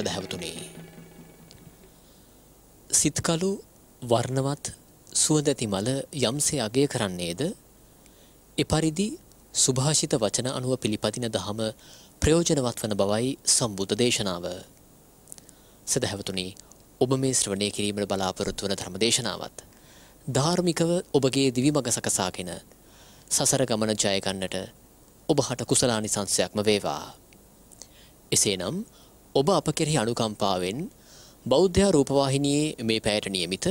සැදැහැවතුනේ. සිත්කලු වර්ණවත් සුවදැති මල යම්සේ අගය කරන්නේද එපරිදි සුභාෂිත වචන අනුව පිළිපදින දහම ප්‍රයෝජනවත් වන බවයි සම්බුද්ධ දේශනාව. සැදැහැවතුනි ඔබ මේ ශ්‍රවණය කිරීමට බලාපොරොත්තු වන ධර්ම දේශනාවත්. ධාර්මිකව ඔබගේ දිවි මඟ සකසාගෙන සසර ගමන ජයගන්නට ඔබ හට කුසලානි සංසයක්ම වේවා. එසේනම් ඔබ අප කෙරෙහි අනුකම්පාවෙන් බෞද්ධයා රූපවාහිනියේ මේ පැයට නියමිත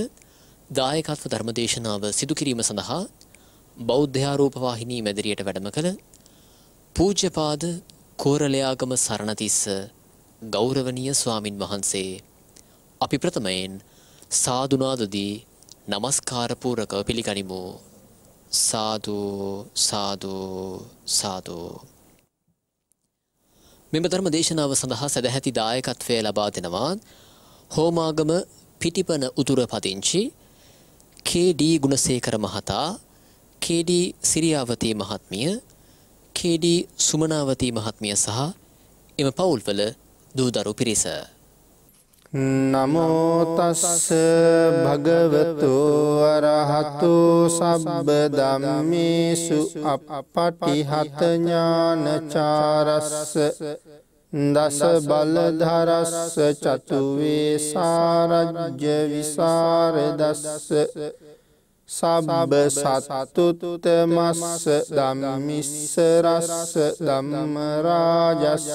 දායකත්ව ධර්මදේශනාව සිදු කිරීම සඳහා බෞද්ධයා රූපවාහිනී මැදිරියට වැඩම කළ පූජ්‍යපාද කෝරළයාගම සරණතිස්ස ගෞරවනීය ස්වාමින් වහන්සේ අපි ප්‍රථමයෙන් සාදුනාදදී নমස්කාර පූරකව පිළිගනිමු සාදු සාදු සාදු මෙම ධර්ම දේශනාව සඳහා සැදැහැති දායකත්වය ලබා දෙනවා හෝමාගම පිටිපන උතුර පදිංචි KD ගුණසේකර මහතා KD සිරියාවතී මහත්මිය KD සුමනාවතී මහත්මිය සහ එම පවුල්වල දූදරු පිරිස නමෝතස්ස භගවතු අරහතු සබ්බ දම්මේසු අපපටිහතඥානචාරස්ස දස බලධරස්ස චතුවේ සාරජ්‍ය විසාරදස්ස සබබ සසතුතුතමස්ස දම්මිස්සරස්ස දම්මරාජස්ස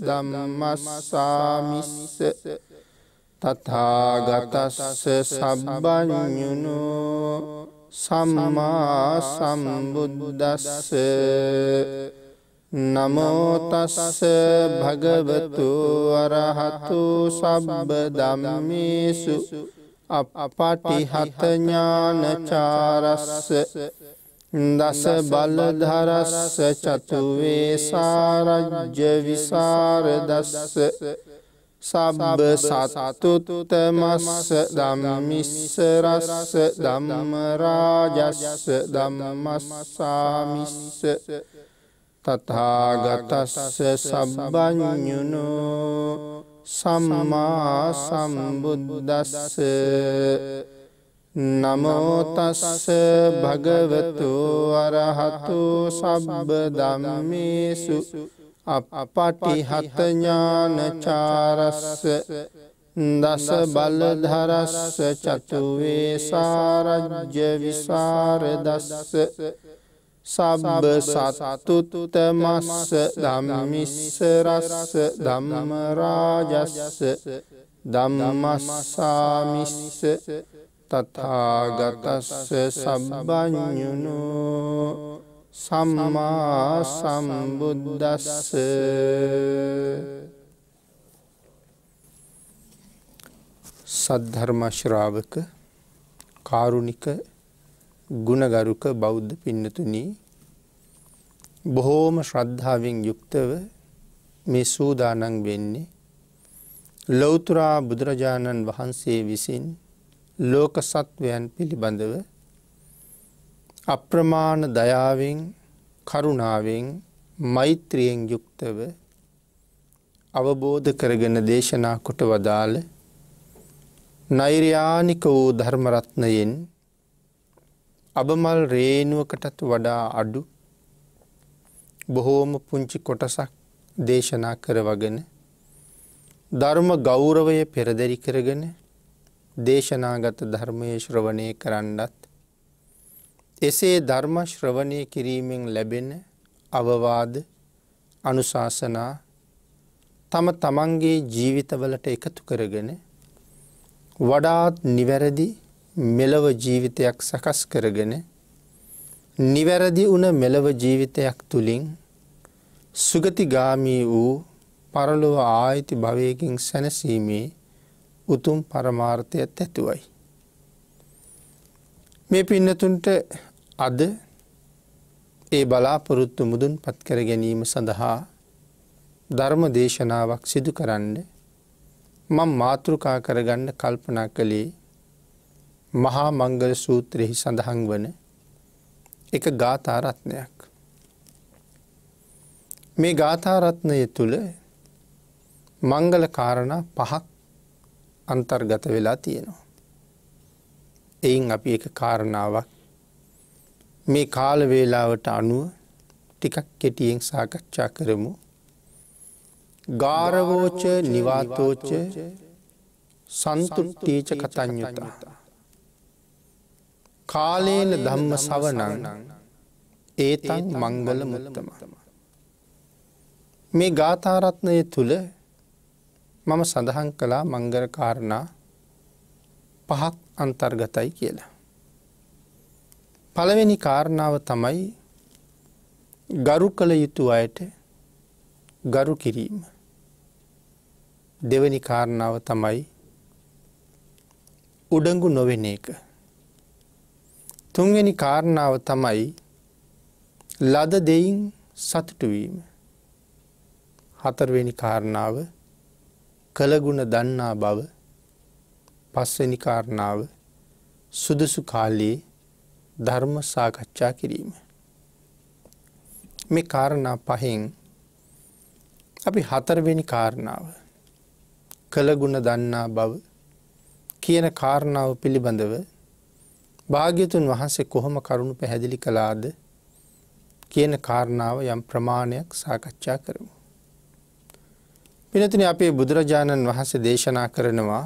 දම්මස්සාමිස්ස තථාගතස්ස සබ්බඥුණු සම්මා සම්බුද්දස්ස නමෝතස්ස භගවතු වරහතු සබ්බ දම්මිසු අපපටිහතඥානචාරස්ස දස බලධරස්ස චතුවේ සාරජ්‍ය විසාරදස්ස සබබ සසතුතුත මස්ස දම්මිස්ස රස්ස දම්මරාජස්ස දම්මමස්සාමිස්ස තතාගතස්ස සබබඥුණු සමමා සම්බුද්දස්ස නමෝතස්ස භගවතු අරහතු සබ්බ දම්මිසු අපටිහත ඥානචාරස්ස දස බලධරස්ස චතුවේ සාරජ්‍ය විසාරදස්ස සබ සසතුතුත මස්ස දම්මිස්සරස්ස දම්මරාජස්ස දම්මස්සාමිස්ස තතාගතස්ස සබ්බඥුණු සම්මා සම්බුද්දස්ස සද්ධර්මශ්‍රාවක කාරුණික ගුණගරුක බෞද්ධ පින්නතුනී බොහෝම ශ්‍රද්ධාවෙන් යුක්තව මේ සූදානන් වෙන්නේ ලෞතුරා බුදුරජාණන් වහන්සේ විසින් ලෝක සත්වයන් පිළිබඳව අප්‍රමාණ දයාවෙන් කරුණාවෙන් මෛත්‍රියෙන් යුක්තව අවබෝධ කරගෙන දේශනා කොට වදාළ නෛර්යානික වූ ධර්මරත්නයෙන් අබමල් රේනුවකටත් වඩා අඩු බොහෝම පුංචි කොටසක් දේශනා කරවගෙන ධර්ම ගෞරවය පෙරදැරි කරගෙන දේශනාගත ධර්මයේ ශ්‍රවණය කරන්නත් එසේ ධර්ම ශ්‍රවණය කිරීමෙන් ලැබෙන අවවාද අනුශාසනා තම තමන්ගේ ජීවිතවලට එකතු කරගෙන වඩාත් නිවැරදි මෙලව ජීවිතයක් සකස් කරගෙන නිවැරදි වුණ මෙලව ජීවිතයක් තුළින් සුගතිගාමී වූ පරලොව ආයිති භවයකින් සැනසීමේ උතුම් පරමාර්ථය ඇතුවයි. මේ පින්නතුන්ට අද ඒ බලාපොරොත්තු මුදුන් පත්කර ගැනීම සඳහා ධර්ම දේශනාවක් සිදු කරන්න මං මාතෘකා කරගන්න කල්පනා කළේ මහා මංගල සූත්‍රයෙහි සඳහන් වන එක ගාථාරත්නයක්. මේ ගාථාරත්නය තුළ මංගල කාරණ පහක් අන්තර්ගත වෙලා තියෙනවා. එයින් අපි එක කාරණාවක් මේ කාල වේලාවට අනුව ටිකක් කෙටියෙන් සාකච්ඡා කරමු. ගාරවෝච නිවාතෝච සන්තුෘත්තීච කතඥතා. කාලේන ධම්ම සවනන් ඒතන් මංගල මුත්තම. මේ ගාථාරත්නය තුළ මම සඳහන් කළා මංගර කාරණා පහක් අන්තර්ගතයි කියලා. පළවෙනි කාරණාව තමයි ගරු කළ යුතු අයට ගරු කිරීම. දෙවැනි කාරණාව තමයි උඩඟු නොවෙන එක. තුන්වැනි කාරණාව තමයි ලද දෙයින් සතුටුවීම. හතරවෙනි කාරණාව කළගුණ දන්නා බව පස්වැනි කාරණාව සුදුසු කාලයේ ධර්ම සාකච්ඡා කිරීම. මේ කාරණා පහෙන් අපි හතරවෙනි කාරණාව කළගුණ දන්නා බව කියන කාරණාව පිළිබඳව භාග්‍යතුන් වහන්සේ කොහොම කරුණු පැහැදිලි කළාද කියන කාරණාව යම් ප්‍රමාණයක් සාකච්ඡා කරමු. පිනතින අපේ බුදුරජාණන් වහන්සේ දේශනා කරනවා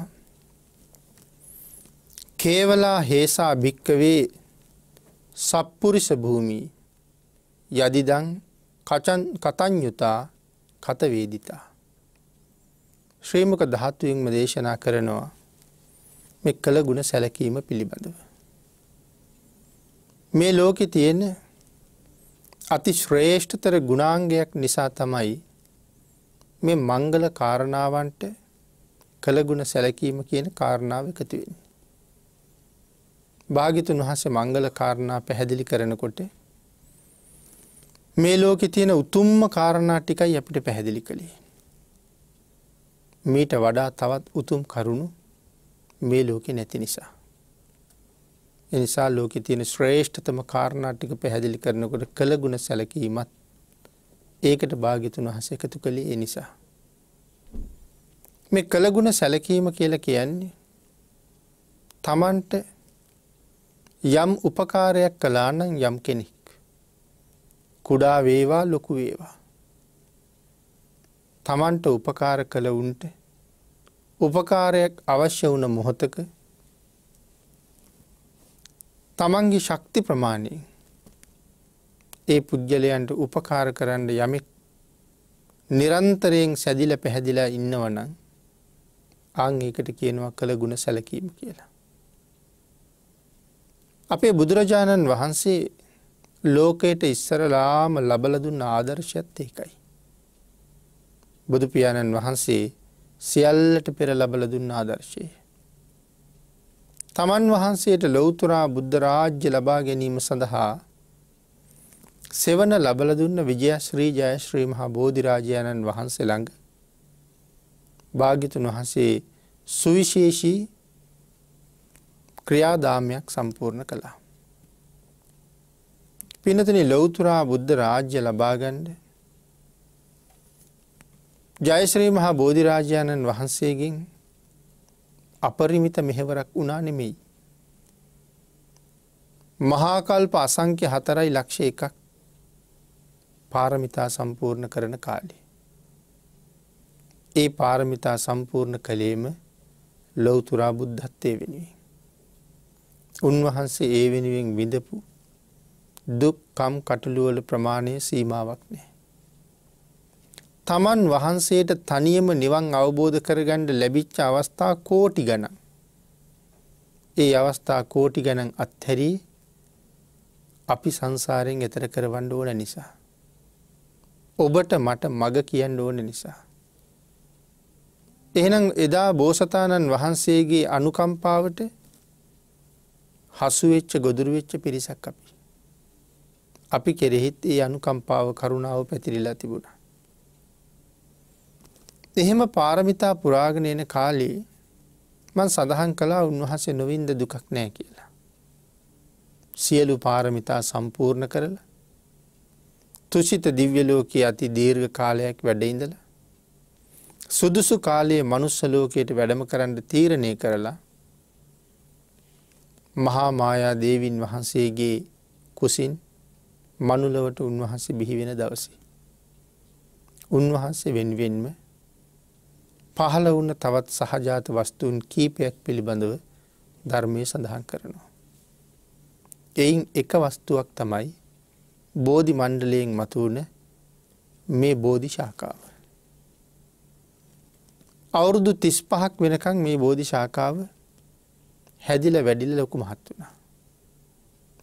කේවලා හේසා භික්කවේ සප්පුරිස භූමී යදිදං කචන් කතඥුතා කතවේදිතා. ශ්‍රීමක දහත්තුවෙන්ම දේශනා කරනවා මෙ කළ ගුණ සැලකීම පිළිබඳව. මේ ලෝකෙ තියෙන අති ශ්‍රේෂ්ඨතර ගුණාංගයක් නිසා තමයි මේ මංගල කාරණාවන්ට කළගුණ සැලකීම කියන කාරණාව එකතුවෙන්නේ. භාගිතුන් වහසේ මංගල කාරණා පැහැදිලි කරනකොට මේ ලෝකෙ තියෙන උතුම්ම කාරණා ටිකයි අපිට පැහැදිලි කළේ. මීට වඩා තවත් උතුම් කරුණු මේ ලෝකෙ නැති නිසා. එනිසා ලෝකෙ තියෙන ශ්‍රේෂ්ඨතම කාරණාටික පැහැදිලි කරනකොට කළගුණ සැලකීමත් ඒකට භාගිතුන් වහස එකතු කළේ එනිසා. මේ කළගුණ සැලකීම කියලා කියන්නේ තමන්ට යම් උපකාරයක් කලා නම් යම් කෙනෙක්. කුඩා වේවා ලොකු වේවා. තමන්ට උපකාර කළ උන්ට උපකාරයක් අවශ්‍ය වුන මොහොතක තමන්ගේ ශක්ති ප්‍රමාණයෙන් ඒ පුද්ගලයන්ට උපකාර කරන්න යමෙක් නිරන්තරයෙන් සැදිල පැහැදිලා ඉන්නවනං ආංඒකට කියනවා කළ ගුණ සැලකීම කියලා. අපේ බුදුරජාණන් වහන්සේ ලෝකයට ඉස්සරලාම ලබලදුන්න ආදර්ශයත් ඒකයි. බුදුපියාණන් වහන්සේ සියල්ලට පෙර ලබල දුන්න ආදර්ශය. තමන් වහන්සේට ලොවතුරා බුද්ධ රාජ්‍ය ලබා ගැනීම සඳහා සෙවන ලබල දුන්න විජයශ්‍රී ජයශ්‍රී මහා බෝධිරාජයණන් වහන්සේ ළඟ භාගිතුන් වහන්සේ සුවිශේෂී ක්‍රියාදාමයක් සම්පූර්ණ කළා. පිනතින ලොවතුරා බුද්ධ රාජ්‍ය ලබාගණ්ඩ ජයශ්‍රී මහා බෝධිරාජාණන් වහන්සේගෙන් අපරිමිත මෙහෙවරක් වනා නෙමෙයි. මහාකල්ප අසංක්‍ය හතරයි ලක්ෂ එකක් පාරමිතා සම්පූර්ණ කරන කාලේ. ඒ පාරමිතා සම්පූර්ණ කළේම ලොවතුරා බුද්ධත්වය වෙනුවෙන්. උන්වහන්සේ ඒ වෙනුවෙන් විඳපු දුක් කම් කටුළුවල ප්‍රමාණය සීමාවක් නෑ. තමන් වහන්සේට තනියම නිවන් අවබෝධ කරගණ්ඩ ලැබිච්ච අවස්ථා කෝටි ගණන්. ඒ අවස්ථා කෝටි ගණන් අත්හැරී අපි සංසාරයෙන් එතර කරවන්න ඕන නිසා. ඔබට මට මග කියන්න ඕන නිසා. එහෙනම් එදා බෝසතාණන් වහන්සේගේ අනුකම්පාවට හසුවෙච්ච ගොදුරුවෙච්ච පිරිසක් අපි. අපි කෙරෙහිත් ඒ අනුකම්පාව කරුණාව පැතිරිලා තිබුණා. එහෙම පාරමිතා පුරාගෙන එන කාලේ මන් සඳහන් කලා උන්වහසේ නොවින්ද දුකක් නෑ කියලා. සියලු පාරමිතා සම්පූර්ණ කරලා තුෂිත දිව්‍යලෝකයේ අති දීර්ඝ කාලයක් වැඩඉඳලා. සුදුසු කාලයේ මනුස්සලෝකයට වැඩම කරන්න තීරණය කරලා මහා මායා දේවින් වහන්සේගේ කුසින් මනුලවට උන්වහන්සේ බිහිවෙන දවසි. උන්වහන්සේ වෙන්වෙන්ම පහළ වන්න තවත් සහජාත වස්තුූන් කීපයක් පිළිබඳව ධර්මය සඳහන් කරනවා. එයින් එක වස්තුවක් තමයි බෝධි මණ්ඩලයෙන් මතුවන මේ බෝධි ශාකාව. අවුරුදු තිස් පහක් වෙනකං මේ බෝධි ශාකාව හැදිල වැඩිල ලොකු මහත් වුණා.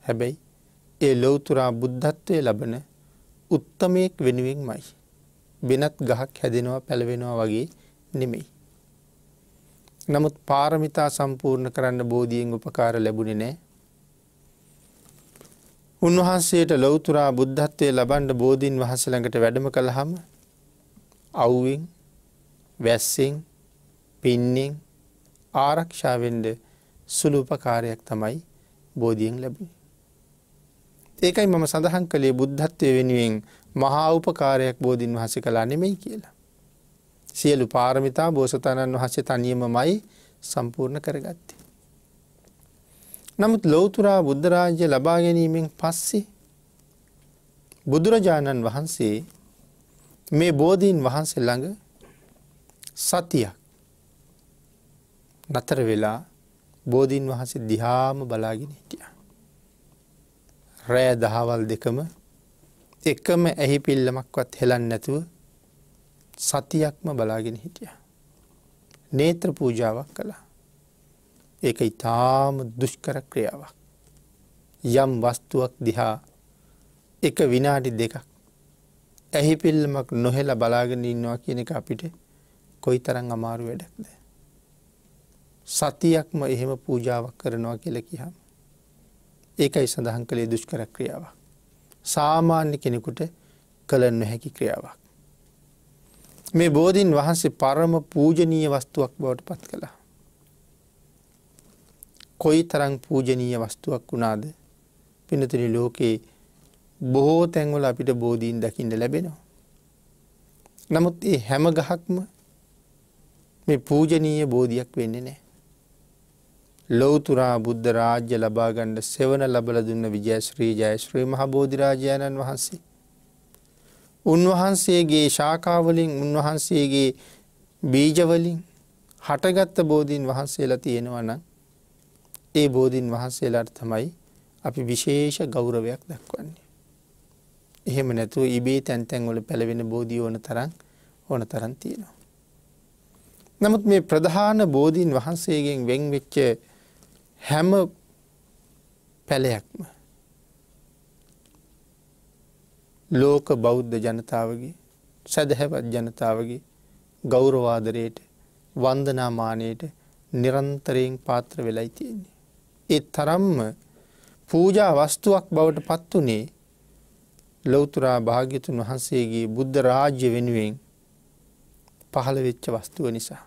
හැබැයි ඒ ලොවතුරා බුද්ධත්වය ලබන උත්තමයෙක් වෙනුවෙන් මයි. වෙනත් ගහක් හැදෙනවා පැළවෙනවා වගේ නෙමෙයි. නමුත් පාරමිතා සම්පූර්ණ කරන්න බෝධියෙන් උපකාර ලැබුණි නෑ. උන්වහන්සේට ලොවතුරා බුද්ධත්වය ලබන්ඩ බෝධීන් වහසළඟට වැඩම කළහම අව්වෙන් වැස්සෙන් පින්නෙන් ආරක්ෂාවෙන්ඩ සුළුපකාරයක් තමයි බෝධියෙන් ලැබුණ. ඒකයි මම සඳහන් කළේ බුද්ධත්වය වෙනුවෙන් මහා උපකාරයක් බෝධීන් වහස කලා නෙමෙයි කියලා. සියලු පාරමිතා බෝසතාණන් වහසේ තනියම මයි සම්පූර්ණ කරගත්තේ. නමුත් ලෝතුරා බුද්ධරාජ්‍ය ලබා ගැනීමෙන් පස්සේ බුදුරජාණන් වහන්සේ මේ බෝධීන් වහන්සේ ළඟ සතියක් නතර වෙලා බෝධීන් වහසේ දිහාම බලාගෙන හිටිය. රෑ දහවල් දෙකම එකම ඇහි පිල්ලමක්වත් හෙලන් නැතුව සතියක්ම බලාගෙන හිටිය. නේත්‍ර පූජාවක් කළා. ඒක ඉතාම දුෂ්කර ක්‍රියාවක්. යම් වස්තුවක් දිහා එක විනාඩි දෙකක් ඇහි පිල්ලමක් නොහෙල බලාගෙන ඉන්නවා කියන එක අපිට කොයි තරන් අමාරු වැඩක් දෑ. සතියක්ම එහෙම පූජාවක් කරනවා කියලකිහම. ඒකයි සඳහන් කළේ දුෂ්කර ක්‍රියාවක්. සාමාන්‍ය කෙනෙකුට කළන්න හැකි ක්‍රියාවක්. මේ බෝධීන් වහන්සේ පරම පූජනීය වස්තුවක් බවට පත් කළා. කොයි තරං පූජනීය වස්තුවක් වුණාද පිනතිරි ලෝකයේ බොහෝ තැන්වල අපිට බෝධීන් දකිින්ට ලැබෙනවා. නමුත් ඒ හැම ගහක්ම මේ පූජනීය බෝධියක් වෙන්නේ නෑ. ලොවතුරා බුද්ධ රාජ්‍ය ලබාගණ්ඩ සෙවන ලබල දුන්න විජයශ්‍රී ජයශ්‍රී මහබෝධිරාජයණන් වහන්සේ. උන්වහන්සේගේ ශාකාවලින් උන්වහන්සේගේ බීජවලින් හටගත්ත බෝධීන් වහන්සේලා තියෙනවන ඒ බෝධීන් වහන්සේලාට තමයි අපි විශේෂ ගෞරවයක් දක්වන්නේ. එහෙම නැතුව ඉබේ තැන්තැන්වල පැළවෙන බෝධී ඕන තරන් ඕන තරන් තියෙනවා. නමුත් මේ ප්‍රධාන බෝධීන් වහන්සේගෙන් වෙන්වෙච්චේ හැම පැලයක්ම ලෝක බෞද්ධ ජනතාවගේ සැදහැවත් ජනතාවගේ ගෞරවාදරයට වන්දනාමානයට නිරන්තරයෙන් පාත්‍ර වෙලයි තියෙන්නේ. ඒ තරම්ම පූජා වස්තුවක් බවට පත් වනේ ලොවතුරා භාග්‍යතුන් වහන්සේගේ බුද්ධ රාජ්‍ය වෙනුවෙන් පහළ වෙච්ච වස්තුව නිසා.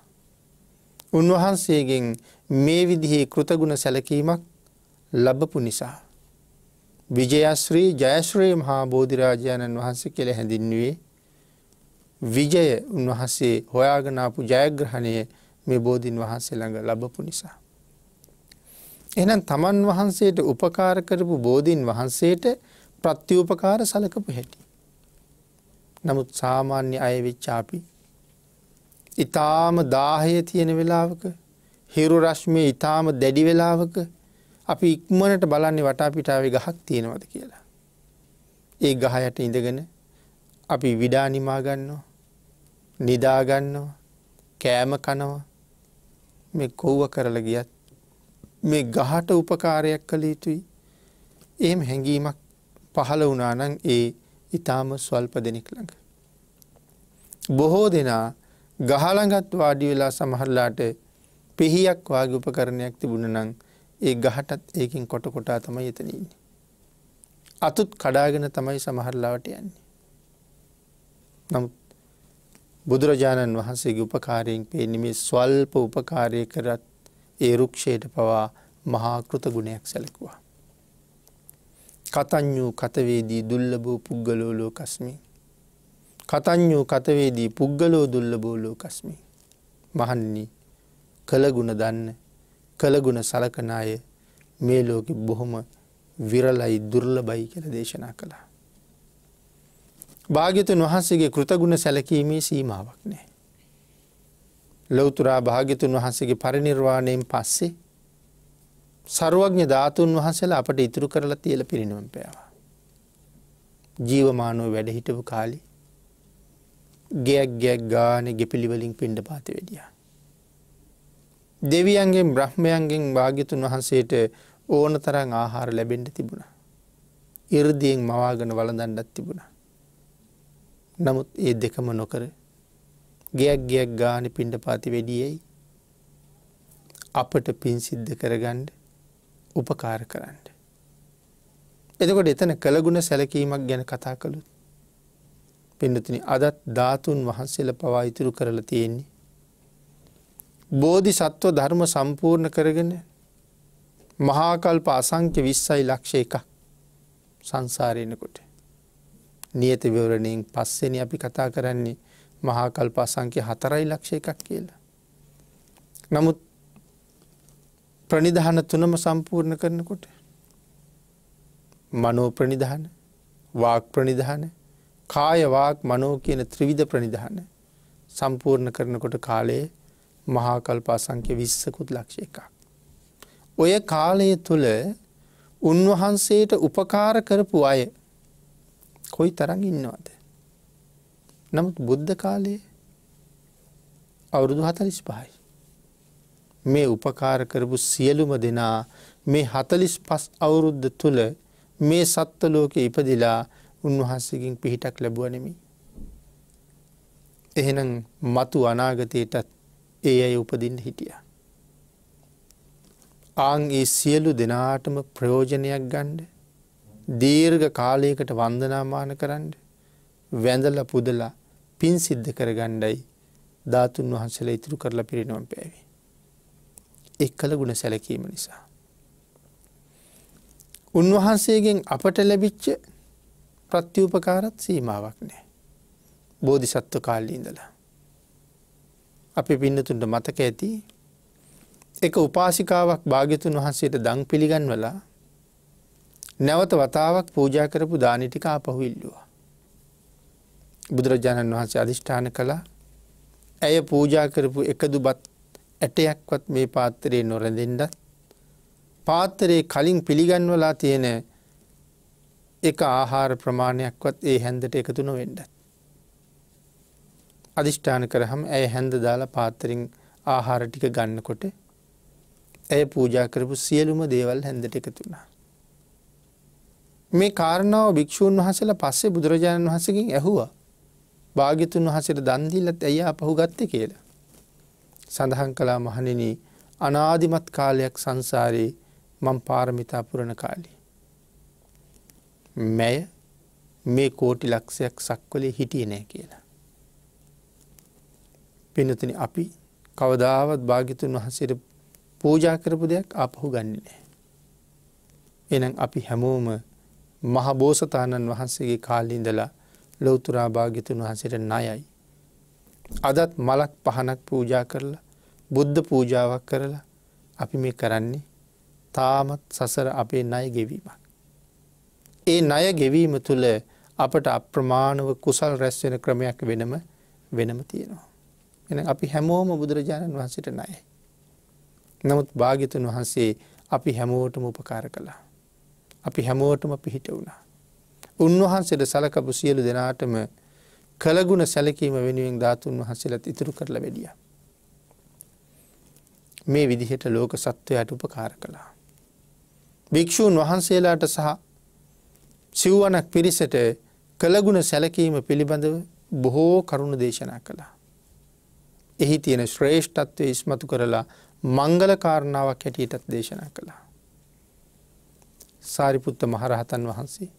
උන්වහන්සේගෙන් මේ විදිහේ කෘතගුණ සැලකීමක් ලබපු නිසා. විජයස්ශ්‍රී ජයශ්‍රයේ මහා බෝධිරාජාණන් වහන්සේ කෙළ හැඳින්වේ විජය උන්වහන්සේ හොයාගනාපු ජයග්‍රහණය මේ බෝධීන් වහන්සේ ළඟ ලබපු නිසා. එනම් තමන් වහන්සේට උපකාර කරපු බෝධීන් වහන්සේට ප්‍රත්‍යූපකාර සලකපු හැටි. නමුත් සාමාන්‍ය අයවෙච්චාපි ඉතාම දාහය තියෙන වෙලාවක හිරු රශ්මිය ඉතාම දැඩි වෙලාවක අපි ඉක්මනට බලන්නේ වටාපිටාවේ ගහක් තියෙනවද කියලා. ඒ ගහයට ඉඳගෙන අපි විඩානිමාගන්නෝ නිදාගන්නෝ කෑම කනවා මේ කොව්ව කරල ගියත් මේ ගහට උපකාරයක් කළ යුතුයි එහෙම හැඟීමක් පහළ වනානං ඒ ඉතාම ස්වල්ප දෙනෙක් ළඟ. බොහෝ දෙනා ගහළඟත් වාඩි වෙලා සමහරලාට පෙහියක් වගේ උපකරණයක් තිබුණ නම් ඒ ගහටත් ඒකින් කොට කොටා තමයි එතනන්නේ. අතුත් කඩාගෙන තමයි සමහරලාවට යන්නේ. නමුත් බුදුරජාණන් වහන්සේගේ උපකාරයෙන් පේනිමේ ස්වල්ප උපකාරය කරත් ඒ රුක්ෂයට පවා මහාකෘත ගුණයක් සැලකුවා. කතඥූ කතවේදී දුල්ලබූ පුද්ගලෝලෝ කස්මි. කතඥූ කතවේදී පුද්ගලෝ දුල්ලබෝලෝ කස්මි. මහන්නේ කළගුණ දන්න කළගුණ සලකන අය මේ ලෝකෙ බොහොම විරලයි දුර්ලබයි කළ දේශනා කළා. භාග්‍යතුන් වහන්සේගේ කෘතගුණ සැලකීමේ සීමාවක් නෑ. ලොවතුරා භාග්‍යතුන් වහන්සේගේ පරිනිර්වාණයෙන් පස්සේ සරුවඥ ධාතුන් වහන්සේලා අපට ඉතුරු කරලා තියල පිරිනුවම් පෑවා. ජීවමානුව වැඩහිටපු කාලි ගයක් ගයක් ගාන ගෙපිළිවලින් පින්ඩ පාති වෙඩියා. දෙවියන්ගෙන් බ්‍රහ්මයන්ගෙන් භාගිතුන් වහන්සේට ඕන තරන් ආහාර ලැබෙන්ට තිබුණ. ඉරදියෙන් මවාගෙන වලදන්නත් තිබුණ. නමුත් ඒ දෙකම නොකර ගයක් ගයක් ගානි පින්ඩ පාති වැඩියයි අපට පින් සිද්ධ කරගන්ඩ උපකාර කරන්න. එතකොට එතන කළගුණ සැලකීමක් ගැන කතා කළුත්. පිඩතින අදත් ධාතුන් වහන්සේල පවා ඉතුරු කරලා තියෙන්නේ බෝධි සත්ව ධර්ම සම්පූර්ණ කරගෙන මහාකල්ප අසංක්‍ය විස්සයි ලක්ෂ එකක් සංසාරයනකොට. නියත විවරණයෙන් පස්සෙන අපි කතා කරන්නේ මහාකල්ප අසංක්‍ය හතරයි ලක්ෂ එකක් කියලා. නමුත් ප්‍රනිධාන තුනම සම්පූර්ණ කරනකොට මනෝ ප්‍රනිධාන වාක් ප්‍රනිධාන කායවාක් මනෝ කියන ත්‍රවිධ ප්‍රනිධාන සම්පූර්ණ කරනකොට කාලයේ මහාකල්ප අසංක්‍ය විස්සකුත් ලක්ෂ එකක්. ඔය කාලය තුළ උන්වහන්සේට උපකාර කරපු අය කොයි තරඟ ඉන්නවාද. නමුත් බුද්ධ කාලයේ අවුරුදු හතලිස් පහයි. මේ උපකාර කරපු සියලුම දෙනා මේ හතලිස් පස් අවුරුද්ධ තුළ මේ සත්වලෝක ඉපදිලා උන්වහන්සකින් පිහිටක් ලැබුවනෙමි. එහෙනම් මතු අනාගතයටත් ඒ ඇයි උපදින්න හිටිය. ආං ඒ සියලු දෙනාටම ප්‍රයෝජනයක් ගණ්ඩ දීර්ඝ කාලයකට වන්දනාමාන කරන්න වැඳල පුදලා පින් සිද්ධ කර ගණ්ඩයි ධාතුන් වහන්සල ඉතුරු කරලා පිරිනොම් පැවි. එක් කළ ගුණ සැලකීම නිසා. උන්වහන්සේගෙන් අපට ලැබිච්ච ප්‍රත්‍යූපකාරත් සීමාවක් නෑ. බෝධි සත්ව කාල්ලි ඉඳලා. අපි පින්නතුන්ට මතක ඇති එක උපාසිකාවක් භාග්‍යතුන් වහන්සේට දං පිළිගන්වලා නැවත වතාවක් පූජා කරපු දානටික අපහු ඉල්ලවා. බුදුරජාණන් වහන්සේ අධිෂ්ඨාන කළා ඇය පූජා කරපු එකදු බත් ඇටයක්වත් මේ පාත්තරයේ නොරැඳෙන්ඩත් පාත්තරයේ කලින් පිළිගන්වලා තියෙන එක ආහාර ප්‍රමාණයක්වත් ඒ හැන්දට එකතු නොවෙන්ඩත්. අධිෂ්ඨාන කරහම ඇය හැඳ දාලා පාත්තරින් ආහාර ටික ගන්නකොට ඇය පූජා කරපු සියලුම දේවල් හැඳට එකතුුණා. මේ කාරණාව භික්‍ෂූන් වහසල පස්සේ බුදුරජාණන් වහසකින් ඇහුවා භාගිතුන් වහසට දන්දිල්ලත් ඇය අපහු ගත්ත කියලා. සඳහන් කලා මහනිනී අනාධිමත් කාලයක් සංසාරයේ මං පාරමිතා පුරණ කාලි. මැය මේ කෝටි ලක්ෂයක් සක්වලේ හිටිය නෑ කියලා. පිනතින අපි කවදාවත් භාගිතුන් වහන්සේට පූජා කරපු දෙයක් අපහු ගන්නේ නෑ. එනම් අපි හැමෝම මහ බෝසතාණන් වහන්සේගේ කාලින්දලා ලොවතුරා භාගිතුන් වහන්සේට නයයි. අදත් මලක් පහනක් පූජා කරලා බුද්ධ පූජාවක් කරලා අපි මේ කරන්නේ තාමත් සසර අපේ ණය ගෙවීමක්. ඒ ණය ගෙවීම තුළ අපට අප්‍රමාණව කුසල් රැස්වෙන ක්‍රමයක් වෙනම වෙනම තියෙනවා. එන අපි හැමෝම බුදුරජාණන් වහන්සට නය. නමුත් භාගිතුන් වහන්සේ අපි හැමෝටම උපකාර කළා. අපි හැමෝටම පිහිට වුණා. උන්වහන්සේට සලකපු සියලු දෙනාටම කළගුණ සැලකීම වෙනුවෙන් ධාතුන් වහන්සේලත් ඉතුරු කරලා වැඩිය. මේ විදිහට ලෝක සත්වයට උපකාර කළා. භික්‍ෂූන් වහන්සේලාට සහ සිව්වනක් පිරිසට කළගුණ සැලකීම පිළිබඳව බොහෝ කරුණු දේශනා කළා. එහි තියෙන ශ්‍රේෂ්ඨත්වය ඉස්මතු කරලා මංගල කාරණාවක් හැටියටත් දේශනා කළා. සාරිපුත්ත මහරහතන් වහන්සේ.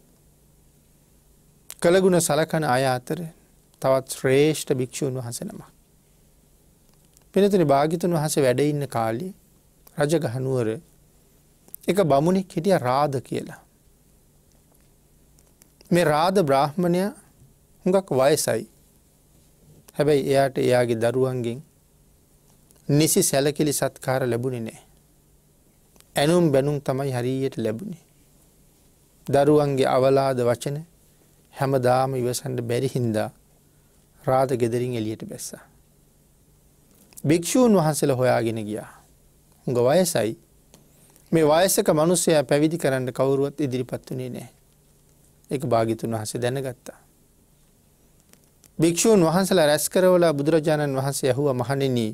කළගුණ සලකන අය අතර තවත් ශ්‍රේෂ්ඨ භික්‍ෂූන් වහසෙනම. පෙනතින භාගිතන් වහස වැඩඉන්න කාලි රජගහනුවර එක බමුණෙක් හිටිය රාධ කියලා. මේ රාධ බ්‍රාහ්මණය හුඟක් වයසයි හැබැයි එයාට එයාගේ දරුවන්ගෙන් නිසි සැලකිලි සත්කාර ලැබුණි නෑ. ඇනුම් බැනුම් තමයි හරියට ලැබුණේ. දරුවන්ගේ අවලාද වචන හැම දාම ඉවසන්ට බැරිහින්දා රාධ ගෙදරින් එලියට බැස්සා. භික්‍ෂූන් වහන්සල හොයාගෙන ගියා. හුඟ වයසයි මේ වයසක මනුස්සය පැවිදි කරන්න කවුරුවත් ඉදිරිපත් වනේ නෑ. එක භාගිතුන් වහස දැනගත්තා. භික්‍ෂූන් වහන්සලා රැස් කරවලා බුදුරජාණන් වහන්සේ ඇහුව මහණෙනී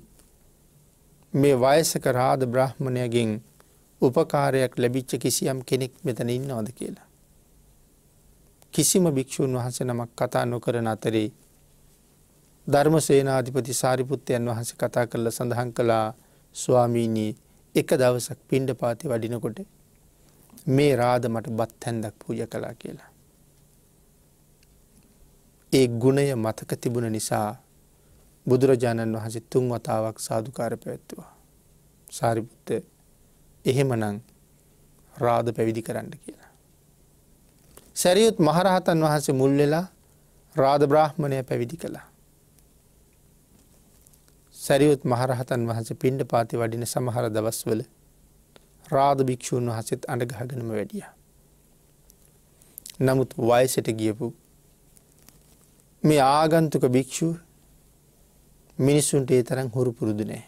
මේ වයසක රාධ බ්‍රහ්මණයගෙන් උපකාරයක් ලැබිච්ච කිසියම් කෙනෙක් මෙතන ඉන්න ඕද කියලා. කිසිම භික්‍ෂූන් වහන්ස නමක් කතා නොකරන අතරේ ධර්ම සේනාධිපති සාරිපුත්තයන් වහන්ස කතා කරල සඳහන් කළා ස්වාමීණී එක දවසක් පිණ්ඩ පාති වඩිනකොට මේ රාධ මට බත් හැන්දක් පූජ කලා කියලා. ඒ ගුණය මතක තිබුණ නිසා බුදුරජාණන් වහන්සේ තුන් වතාවක් සාධකාර පැවැත්තුවා. සාරිපුත්ත එහෙමනං රාධ පැවිදි කරන්න කියලා. සැරියුත් මහරහතන් වහන්සේ මුල් වෙලා රාධ බ්‍රාහ්මණය පැවිදි කළා. සැරියුත් මහරහතන් වහන්සේ පිණ්ඩ පාති වඩින සමහර දවස්වල රාධ භික්‍ෂූන් වහසෙත් අඩගහගනම වැඩිය. නමුත් වයසට ගියපු මේ ආගන්තුක භික්‍ෂූ මිනිස්සුන්ට ඒ තරම් හොරු පුරුදු නෑ.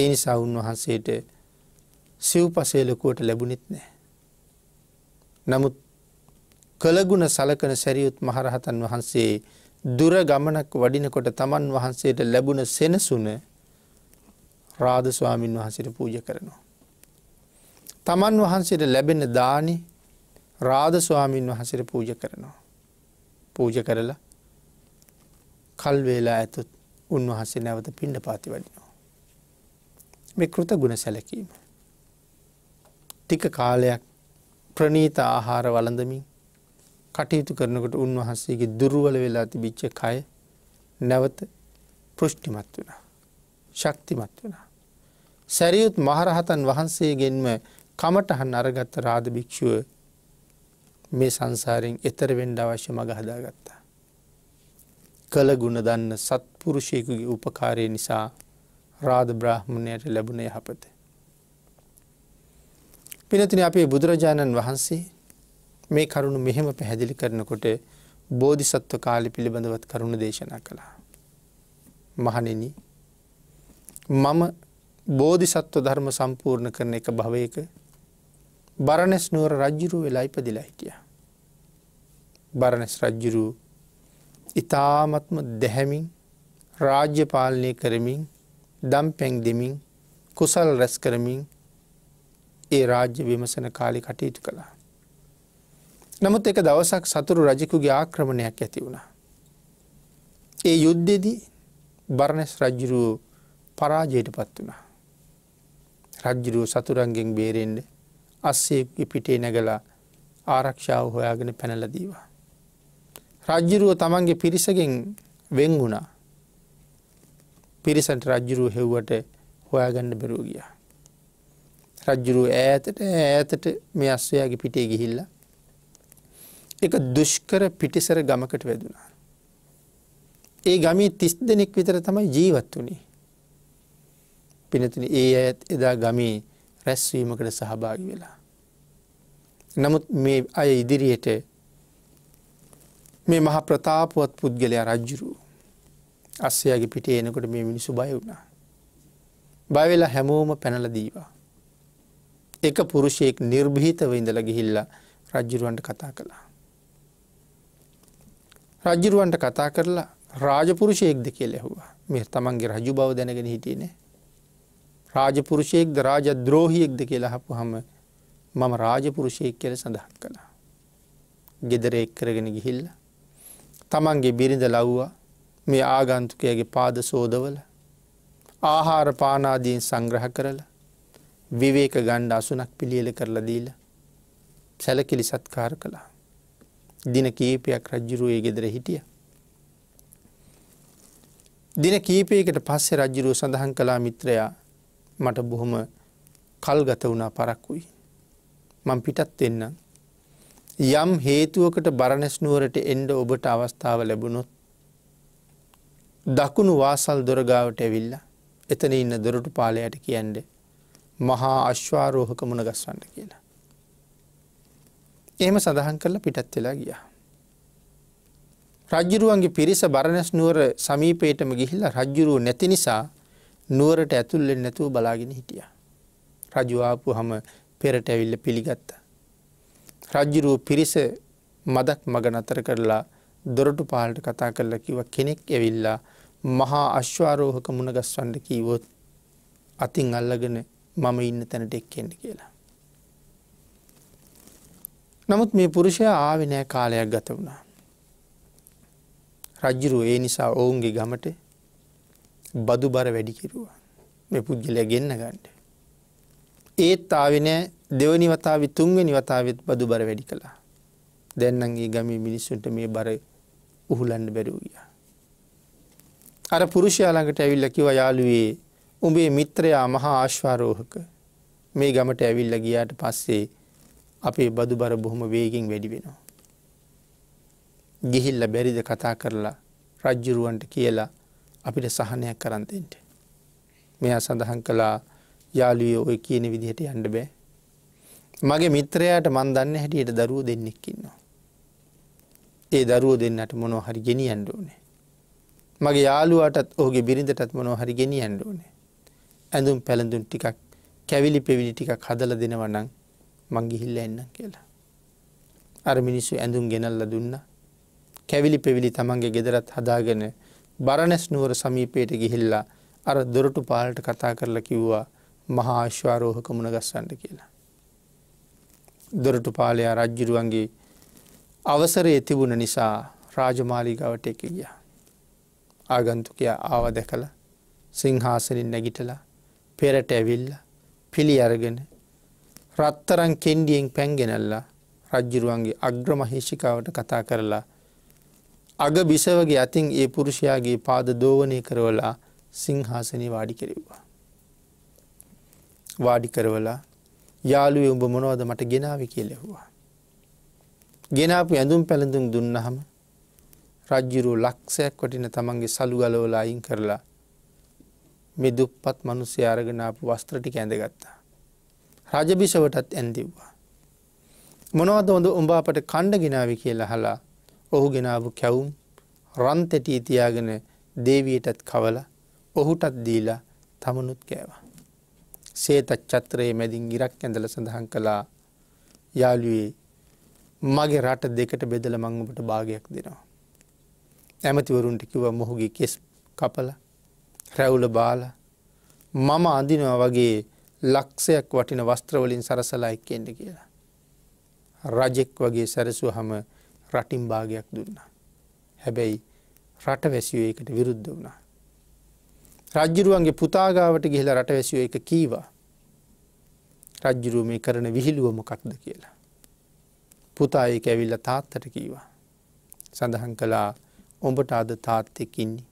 ඒ නිසා උන්වහන්සේට සිව්පසේ ලොකුවට ලැබුණෙත් නෑ. නමුත් කළගුණ සලකන සැරියුත් මහරහතන් වහන්සේ දුර ගමනක් වඩිනකොට තමන් වහන්සේට ලැබුණ සෙනසුන රාධස්වාමින් වහන්සේට පූජ කරනවා. තමන් වහන්සේට ලැබෙන දානි රාධස්වාමින් වහන්සේට පූජ කරනවා. පූජ කරලා කල් වේලා ඇතුත් උන්වහන්සේ නැවත පිණ්ඩ පාති වඩිනවා. මේ කෘත ගුණ සැලකීම. ටික කාලයක් ප්‍රනීත ආහාර වලඳමින් කටයුතු කරනකට උන්වහන්සේගේ දුරුවල වෙලා තිබිච්ච කය නැවත පෘෂ්ටිමත් වුණා. ශක්තිමත් වුණා. සැරියුත් මහරහතන් වහන්සේගෙන්ම කමටහන් අරගත්ත රාධ භික්‍ෂුව මේ සංසාරයෙන් එතර වෙන්ඩ අවශ්‍ය මඟ හදාගත්තා. කළ ගුණ දන්න සත්පුරුෂයකුගේ උපකාරය නිසා රාධ බ්‍රහ්මණයට ලැබුණ යහපත. පිනතින අපේ බුදුරජාණන් වහන්සේ මේ කරුණු මෙහෙම පැහැදිලි කරනකොට බෝධි සත්ව කාලි පිළිබඳවත් කරුණු දේශනා කළා. මහනෙන මම බෝධිසත්ව ධර්ම සම්පූර්ණ කරන එක භවයක බරණෙස් නුවර රජ්ජුරු වෙලා ඉපදිලා හිටිය. බරණෙස් රජ්ජුරු ඉතාමත්ම දැහැමින් රාජ්‍ය පාලනය කරමින් දම් පැන් දෙමින් කුසල් රැස් කරමින් ඒ රාජ්‍ය විමසන කාලි කටයුතු කළා. නමුත් එක දවසක් සතුරු රජකුගේ ආක්‍රමණයක් ඇති වුණා. ඒ යුද්ධෙදී බරණෙස් රජ්ජුරුවෝ පරාජයට පත් වුණා. රජ්ජුරුව සතුරන්ගෙන් බේරෙන්න්නේ අස්සේගේ පිටේ නැගලා ආරක්ෂාව හොයාගෙන පැනලදීවා. රජ්ජිරුව තමන්ගේ පිරිසගෙන් වෙන් වුණා පිරිසට රජ්ජුරුව හෙව්වට හොයාගන්න බැරූ ගියා. රජ්ජුරුව ඈතට ඈතට මේ අස්සයාගේ පිටේ ගිහිල්ල. එක දුෂ්කර පිටිසර ගමකට වැදුනා. ඒ ගමී තිස් දෙනෙක් විතර තමයි ජීවත් වුණේ. පිනතින ඒ ඇත් එදා ගමී රැස්වීමකට සහභාගි වෙලා. නමුත් මේ අය ඉදිරියට මේ මහ ප්‍රතාපුවත් පුද්ගලයා රජ්ජුරු අස්සයාගේ පිට එනකොට මේ මිනිසු බය වුණා. බයවෙලා හැමෝම පැනල දීවා. එක පුරුෂයෙක් නිර්භීතව ඉඳල ගිහිල්ලා රජ්ජුරුවන්ට කතා කළා. රජ්ජුරුවන්ට කතා කරලා රාජපුරුෂයෙක්ද කියල ඇහුවා මේ තමන්ගේ රජු බව දැනගෙන හිටියනේ රාජපුරුෂයෙක්ද රාජද්‍රෝහියෙක්ද කියලහපු හම මම රාජපුරුෂයෙක් කියල සඳහන් කළා. ගෙදරෙක් කරගෙන ගිහිල්ල. තමන්ගේ බිරිඳ ලව්වා මේ ආගන්තුකයගේ පාද සෝදවල ආහාර පානාදීන් සංග්‍රහ කරල විවේක ගණ්ඩ අසුනක් පිළියල කරලා දීල සැලකිලි සත්කාර කළා. දින කීපයක් රජ්ජුරුවයේ ගෙදර හිටිය. දින කීපයකට පස්සෙ රජ්ජුරුව සඳහන් කලා මිත්‍රයා මට බොහොම කල්ගත වුණා පරක්කුයි. මං පිටත් එන්න. යම් හේතුවකට බරණැස්නුවරට එන්ඩ ඔබට අවස්ථාව ලැබුණොත්. දකුණු වාසල් දොරගාවට ඇවිල්ල එතන ඉන්න දොරටු පාලයට කියන්ඩ මහා අශ්වාරෝහක මුණ ගස්වන්න කියලා. එහෙම සඳහන් කරලා පිටත් වෙලා ගියා. රජ්ජුරුවන්ගේ පිරිස බරණැස් නුවර සමීපේටම ගිහිල්ලා රජ්ජුරුව නැති නිසා නුවරට ඇතුල්ලෙන් නැතුව බලාගෙන හිටිය. රජවාපු හම පෙරට ඇවිල්ල පිළිගත්තා. රජ්ජිරූ පිරිස මදක් මග නතර කරලා දොරටු පාලට කතා කරලා කිව කෙනෙක් ඇවිල්ලා මහා අශ්වාරෝහක මුණගස්වන්ඩ කීවොත් අතින් අල්ලගෙන මම ඉන්න තැනට එක්කෙන්ට කියලා. නමුත් මේ පුරුෂය ආවිනෑ කාලයක් ගත වුණා. රජ්ජිරු ඒ නිසා ඔවුන්ගේ ගමට බදු බර වැඩි කිරුවා මේ පුද්ගලය ගෙන්න්න ගණ්ඩ. ඒත් ආවෙන දෙවනි වතාව තුන්වෙනි වතාවත් බදු බර වැඩි කළා. දැන්නන්ගේ ගම මිනිස්සුන්ට මේ බර උහුලන්න බැරූගිය. අර පුරුෂයාළඟට ඇවිල්ල කිව යාළුවේ උඹේ මිත්‍රයා මහා ආශ්වාරෝහක මේ ගමට ඇවිල්ල ගියාට පස්සේ අපේ බදු බර බොහොම වේගෙන් වැඩි වෙනවා. ගිහිල්ල බැරිද කතා කරලා රජ්ජුරුවන්ට කියලා අපිට සහනයක් කරන්තෙන්ට. මෙයා සඳහන් කළා යාලියෝ ඔය කියන විදිහට යන්න බෑ. මගේ මිත්‍රයාට මන් දන්න හැටියට දරුව දෙන්නෙක්කින්නවා. ඒ දරුව දෙන්නට මොනෝ හරි ගෙනියන්ඩ ඕනේ. මගේ යාළුවටත් ඕගේ බිරිඳටත් මොනෝ හරි ගෙනියන්ඩ ඕනේ. ඇඳුම් පැළඳුම් ටිකක් කැවිලි පෙවිලි ටිකක් හදල දෙනවනං මංගිහිල්ල එන්න කියලා. අර මිනිස්සු ඇඳුම් ගෙනල්ල දුන්න කැවිලි පෙවිලි තමන්ගේ ගෙදරත් හදාගෙන බරණැස් නුවර සමීපයට ගිහිල්ලා අර දොරටු පාලට කතා කරලා කිව්වා මහා අශ්වාරෝහක මුණ ගස්සන්ට කියලා. දොරටු පාලයා රජ්ජුරුවන්ගේ අවසරයේ තිබුණ නිසා රාජමාලිගවට එක ගිය. ආගන්තුකයා ආව දැකළ සිංහාසනින් නැගිටලා පෙරට ඇවිල්ල පිළි අරගෙන රත්තරං කෙන්ඩියෙන් පැන්ගෙනල්ලා රජ්ජිරුවන්ගේ අග්‍රමහේෂිකාවට කතා කරලා අග බිසවගේ අතින් ඒ පුරුෂයාගේ පාද දෝවනය කරවලා සිංහාසනය වාඩි කෙරෙව්වා. වාඩි කරවලා යාළුවේ උඹ මොනවද මට ගෙනාව කියලෙහවා. ගෙනාපු ඇඳුම් පැළඳුම් දුන්නහම රජ්ජුරු ලක්ෂයක් වටින තමන්ගේ සළු ගලවලා අයින් කරලා මෙ දුප්පත් මනුස්්‍ය අරගෙනාපු වස්ත්‍රටි ඇඳගත්තා. රජබිෂවටත් ඇන්දිව්වා. මොනවද හොඳ උඹ අපට කණ්ඩගෙනාව කියලා හලා ඔහු ගෙනාපු කැවුම් රන්තැටිය තියාගෙන දේවියටත් කවල ඔහුටත් දීලා තමනුත් කෑවා. සේතත් චත්‍රයේ මැදින් ගිරක් ඇඳල සඳහන් කළා යාලුවේ මගේ රට දෙකට බෙදල මංගමට භාගයක් දෙනවා. ඇමතිවරුන්ට කිව මොහුගේ කෙස් කපල රැවුල බාල මම අඳිනවා වගේ ලක්ෂයක් වටින වස්ත්‍රවලින් සරසලා එක්කෙන්ට කියලා. රජෙක් වගේ සැරසු හම රටින් භාගයක් දුන්නා. හැබැයි රට වැසියෝ ඒකට විරුද්ධ වුණා. රජ්ජිරුවන්ගේ පුතාගාවට ගිහිලා රට වැසියෝ එක කීවා. රජ්ජිරුව මේ කරන විහිළුව මොකක්ද කියලා. පුතා ඒක ඇවිල්ල තාත්තට කීවා. සඳහන් කළා ඔඹට අද තාත්තෙකින්නේ.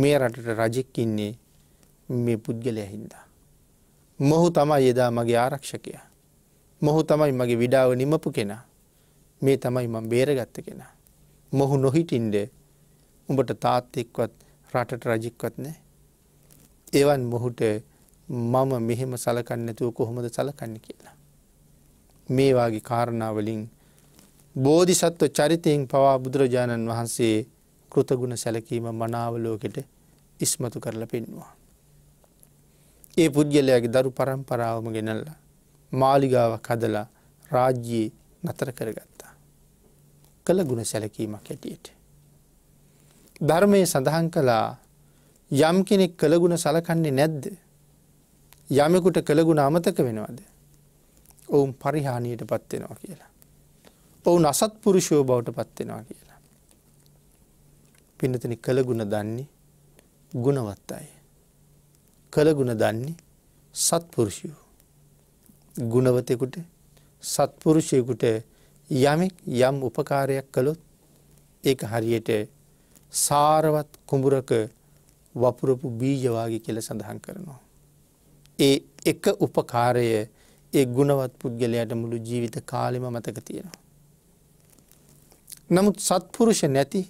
මේ රටට රජෙක්කින්නේ මේ පුද්ගලය හින්දා. මොහු තමයි එදා මගේ ආරක්ෂකය. මොහු තමයි මගේ විඩාව නිමපු කෙනා. මේ තමයි මං බේරගත්ත කෙනා. මොහු නොහිටින්ඩ උඹට තාත්තෙක්වත් රටට රජික්වත් නෑ. එවන් මොහුට මම මෙහෙම සලකන්නතුව කොහොමද සලකන්න කියලා. මේවාගේ කාරණාවලින් බෝධිසත්ව චරිතයෙන් පවා බුදුරජාණන් වහන්සේ කෘතගුණ සැලකීම මනාවලෝකෙට ඉස්මතු කරල පෙන්වා. ඒ පුද්ගලයාගේ දරු පරම්පරාවම ගෙනල්ලා මාලිගාවක් හදලා රාජ්‍යයේ නතර කරගත්. කළ ගුණ සැලකීමක් ඇටියට. ධර්මය සඳහන් කළා යම් කෙනෙක් කළගුණ සලකන්නේ නැද්ද. යමෙකුට කළගුණ අමතක වෙනවද. ඔවුන් පරිහානියට පත්වෙනවා කියලා. ඔවුන් අසත් පුරුෂෝ බවට පත්වෙනවා කියලා. පිනතන කළගුණ දන්නේ ගුණවත් අය. කළගුණ දන්නේ සත්පුරුෂයෝ. ගුණවතෙකුට සත්පුරුෂයකුට යමෙක් යම් උපකාරයක් කළොත් ඒ හරියට සාරවත් කුඹුරක වපුරපු බීජවාගේ කියල සඳහන් කරනවා. ඒ එක උපකාරය ඒ ගුණවත් පුද්ගලයට මුළු ජීවිත කාලෙම මතක තියෙනවා. නමුත් සත්පුරුෂ නැති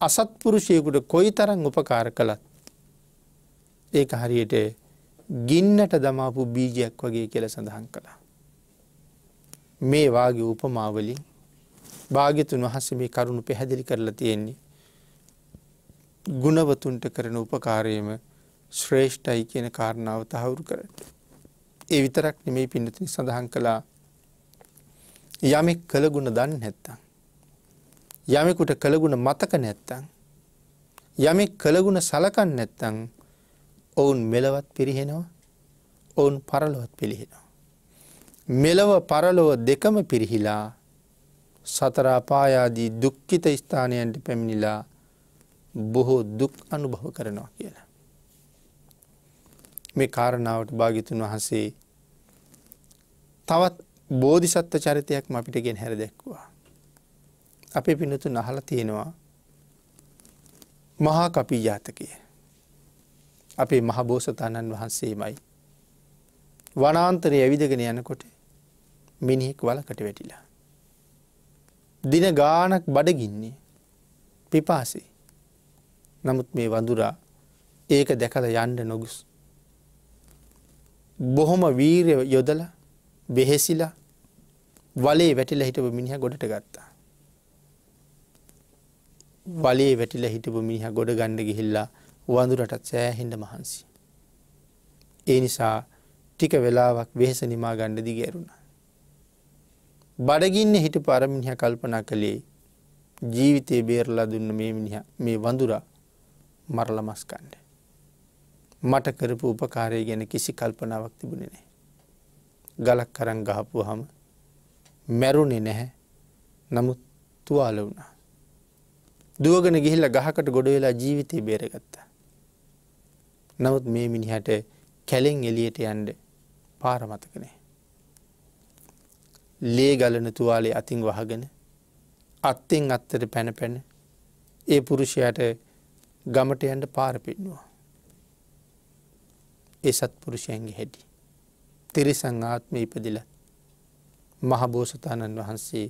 අසත්පුරුෂයකුට කොයි තරං උපකාර කළත් ඒක හරියට ගින්නට දමාපු බීජයක් වගේ කියල සඳහන් කළා. මේ වගේ උපමාවලින් භාගිතුන් වහසේ මේ කරුණු පැහැදිලි කරලා තියෙන්නේ. ගුණවතුන්ට කරන උපකාරයම ශ්‍රේෂ්ඨයි කියන කාරණාව තහවුරු කරට. ඒ විතරක් නෙමෙයි පින්නතින සඳහන් කළා යමෙක් කළගුණ දන්න නැත්තං. යමෙකුට කළගුණ මතක නැත්තං. යමෙක් කළගුණ සලකන්න නැත්තං ඔවුන් මෙලවත් පිරිහෙනවා ඔවුන් පරලොවත් පිළිහෙනවා. මෙලව පරලොව දෙකම පිරිහිලා සතර අපායාදී දුක්ඛිත ස්ථානයන්ට පැමිණිලා බොහෝ දුක් අනුභව කරනවා කියලා. මේ කාරණාවට භාගිතුන් වහන්සේ තවත් බෝධිසත්ව චරිතයක් අපිටගෙන් හැර දැක්වා. අපේ පිනතු නහල තියෙනවා මහා කපී ජාතකය. අපේ මහබෝසතාණන් වහන්සේමයි. වනාන්තරය ඇවිදගෙන යනකොට මිනිහෙක් වලකට වැටිලා. දින ගානක් බඩගින්නේ පිපාසේ. නමුත් මේ වඳුරා ඒක දැකල යන්ඩ නොගුස්. බොහොම වීරය යොදල බෙහෙසිලා වලේ වැටිල හිටපු මිනිහ ගොඩට ගත්තා. වලේ වැටිල හිටපු මිනිහ ගොඩ ගණ්ඩ ගිහිල්ලා වඳුරටත් සෑහෙන්ඩ මහන්සි. ඒ නිසා ටික වෙලාවක් වෙහෙස නිමා ගණ්ඩ දිගේරුණ. බඩගින්න හිට පරමිනිහ කල්පනා කළේ ජීවිතය බේරලා දුන්න මේ මිනිහ මේ වඳුරා මරල මස්කණ්ඩ. මට කරපු උපකාරය ගැන කිසි කල්පනාවක් තිබුණෙ නෑ. ගලක් කරන් ගහපු හම මැරුණෙ නැහැ නමුත් තුවාල වුණා. දුවගෙන ගිහිල්ල ගහකට ගොඩ වෙලා ජීවිතය බේරගත්තා. නමුත් මේ මිනිහට කැලෙෙන් එලියට යන්ඩ පාරමතකනේ. ලේ ගලන තුවාලේ අතින් වහගෙන අත්තෙන් අත්තර පැන පැන ඒ පුරුෂයට ගමට යන්ට පාර පෙන්නවා. ඒ සත්පුරුෂයන්ගේ හැඩි. තිරිසං ආත්ම ඉපදිල මහබෝසතාණන් වහන්සේ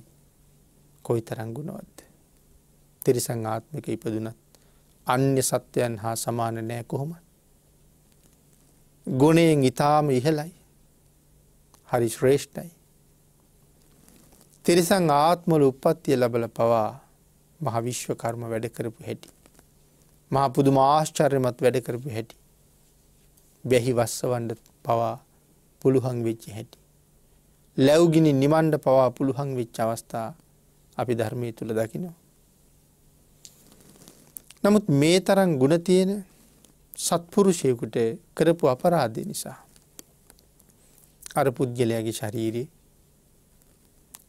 කොයි තරංගුණුවත්ද. තිරිසං ආත්මික ඉපදුනත් අන්‍ය සත්‍යයන් හා සමාන නෑ කොහොම. ගොනයෙන් ඉතාම ඉහලයි හරි ශ්‍රේෂ්ඨයි. තිරිසං ආත්මොල උපත්තිය ලබල පවා මහවිශ්ව කර්ම වැඩකරපු හැටි. මහපුදු මාශ්චර්යමත් වැඩකරපු හැටි. බැහි වස්සවන්ඩ පවා පුළුහන් වෙච්චි හැටි. ලැව්ගිනි නිමණ්ඩ පවා පුළුහන් වෙච්ච අවස්ථා අපි ධර්මය තුළ දකිනවා. නමුත් මේ තරන් ගුණ තියෙන සත්පුරුෂයකුට කරපු අපරාධය නිසා. අර පුද්ගලයාගේ ශරීරයේ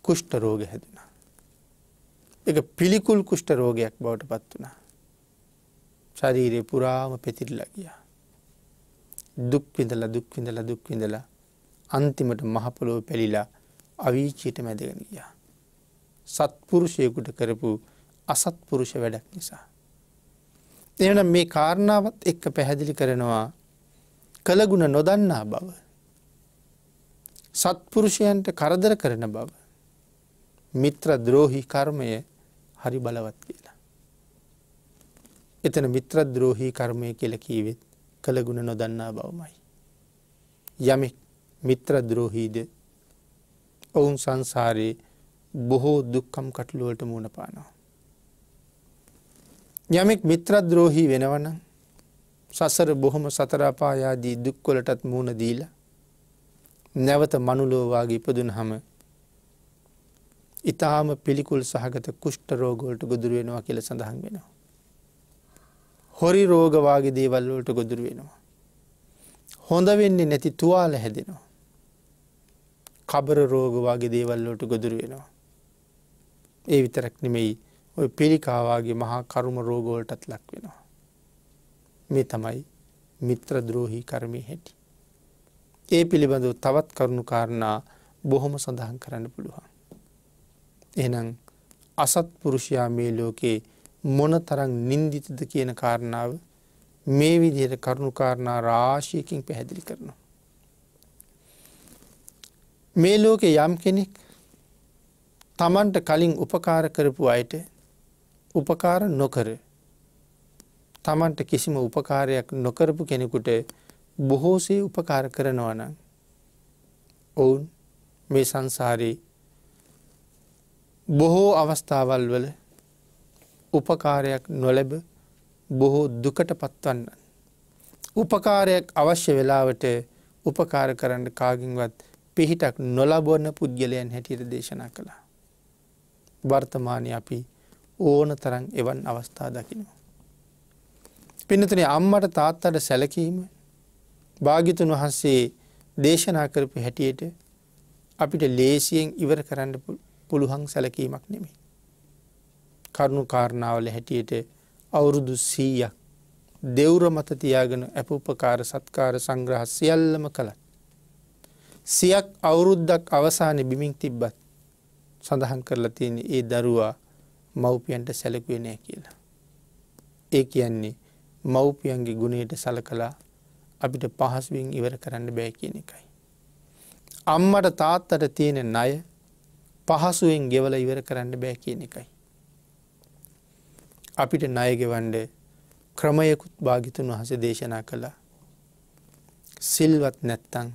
කුෂ්ට රෝග හැදුනා. එක පිළිකුල් කුෂ්ට රෝගයක් බවට පත් වනා. ශරීරය පුරාම පෙතිරලා ගියා. දුක්විඳල දුක්විඳල දුක්විඳල අන්තිමට මහපොලොව පැළිලා අවීචයට මැදගෙන ගියා. සත්පුරුෂයකුට කරපු අසත්පුරුෂ වැඩක් නිසා. එවන මේ කාරණාවත් එක්ක පැහැදිලි කරනවා කළගුණ නොදන්නා බව. සත්පුරුෂයන්ට කරදර කරන බව. මිත්‍ර ද්‍රෝහි කර්මය හරි බලවත් කියලා. එතන මිත්‍ර ද්‍රෝහී කර්මය කියල කීවෙත් කළගුණ නොදන්නා බවමයි. යමෙක් මිත්‍ර ද්‍රෝහීද ඔවුන් සංසාරයේ බොහෝ දුක්කම් කටලුවලට මුණ පානවා. යමෙක් මිත්‍ර ද්‍රෝහී වෙනවනම් සසර බොහොම සතරාපායාදී දුක්කොලටත් මුණ දීලා නැවත මනුලෝවාගේ ඉපදුන් හම ඉතාම පිළිකුල් සහගත කුෂ්ට රෝගෝලට ගොදුර වෙනවා කියල සඳහන් වෙනවා. හොරි රෝගවාගේ දේවල්වලට ගොදුර වෙනවා. හොඳ වෙන්නේ නැති තුවාල හැදෙනවා. කබර රෝගවාගේ දේවල්ලෝට ගොදුර වෙනවා. ඒ විතරක් නෙමෙයි ඔය පිළිකාවාගේ මහා කරුම රෝගෝලටත් ලක් වෙනවා. මේ තමයි මිත්‍ර ද්‍රෝහි කර්මය හැටි. ඒ පිළිබඳව තවත් කරුණු කාරණා බොහොම සඳහන් කරන්න පුළුවන්. එහනම් අසත්පුරුෂයා මේ ලෝකයේ මොනතරං නින්දිතද කියන කාරණාව මේ විදියට කරුණුකාරණා රාශයකින් පැහැදිලි කරනවා. මේ ලෝකෙ යම් කෙනෙක් තමන්ට කලින් උපකාර කරපු අයට උපකාර නොකර තමන්ට කිසිම උපකාරයක් නොකරපු කෙනෙකුට බොහෝසේ උපකාර කරනවනම් ඔවුන් මේ සංසාරයේ බොහෝ අවස්ථාවල් වල උපකාරයක් නොලැබ බොහෝ දුකට පත්වන්න. උපකාරයක් අවශ්‍ය වෙලාවට උපකාර කරන්න කාගින්වත් පිහිටක් නොලබොන්න පුද්ගලයන් හැටියට දේශනා කළා. වර්තමානය අපි ඕන තරන් එවන් අවස්ථා දකිනවා. පිනතන අම්මට තාත්තට සැලකීම භාගිතුන් වහන්සේ දේශනා කරපු හැටියට අපිට ලේසියෙන් ඉවර කරන්න පුළුහන් සැලකීමක් නෙමේ. කරුණු කාරණාවල හැටියට අවුරුදු සීයක් දෙව්ර මත තියාගෙන ඇප උපකාර සත්කාර සංග්‍රහ සියල්ලම කළත්. සියක් අවුරුද්දක් අවසානය බිමින් තිබ්බත් සඳහන් කරලා තියෙන ඒ දරුවා මව්පියන්ට සැලකුවේ නෑ කියලා. ඒ කියන්නේ මව්පියන්ගේ ගුණයට සලකලා අපිට පහසුවෙන් ඉවර කරන්න බෑ කියන එකයි. අම්මට තාත්තට තියෙන ණය පහසුවෙන් ගෙවල ඉවර කරන්න බෑ කියන එකයි. අපිට ණයගෙවන්ඩ ක්‍රමයකුත් භාගිතුන් වහස දේශනා කළා. සිල්වත් නැත්තං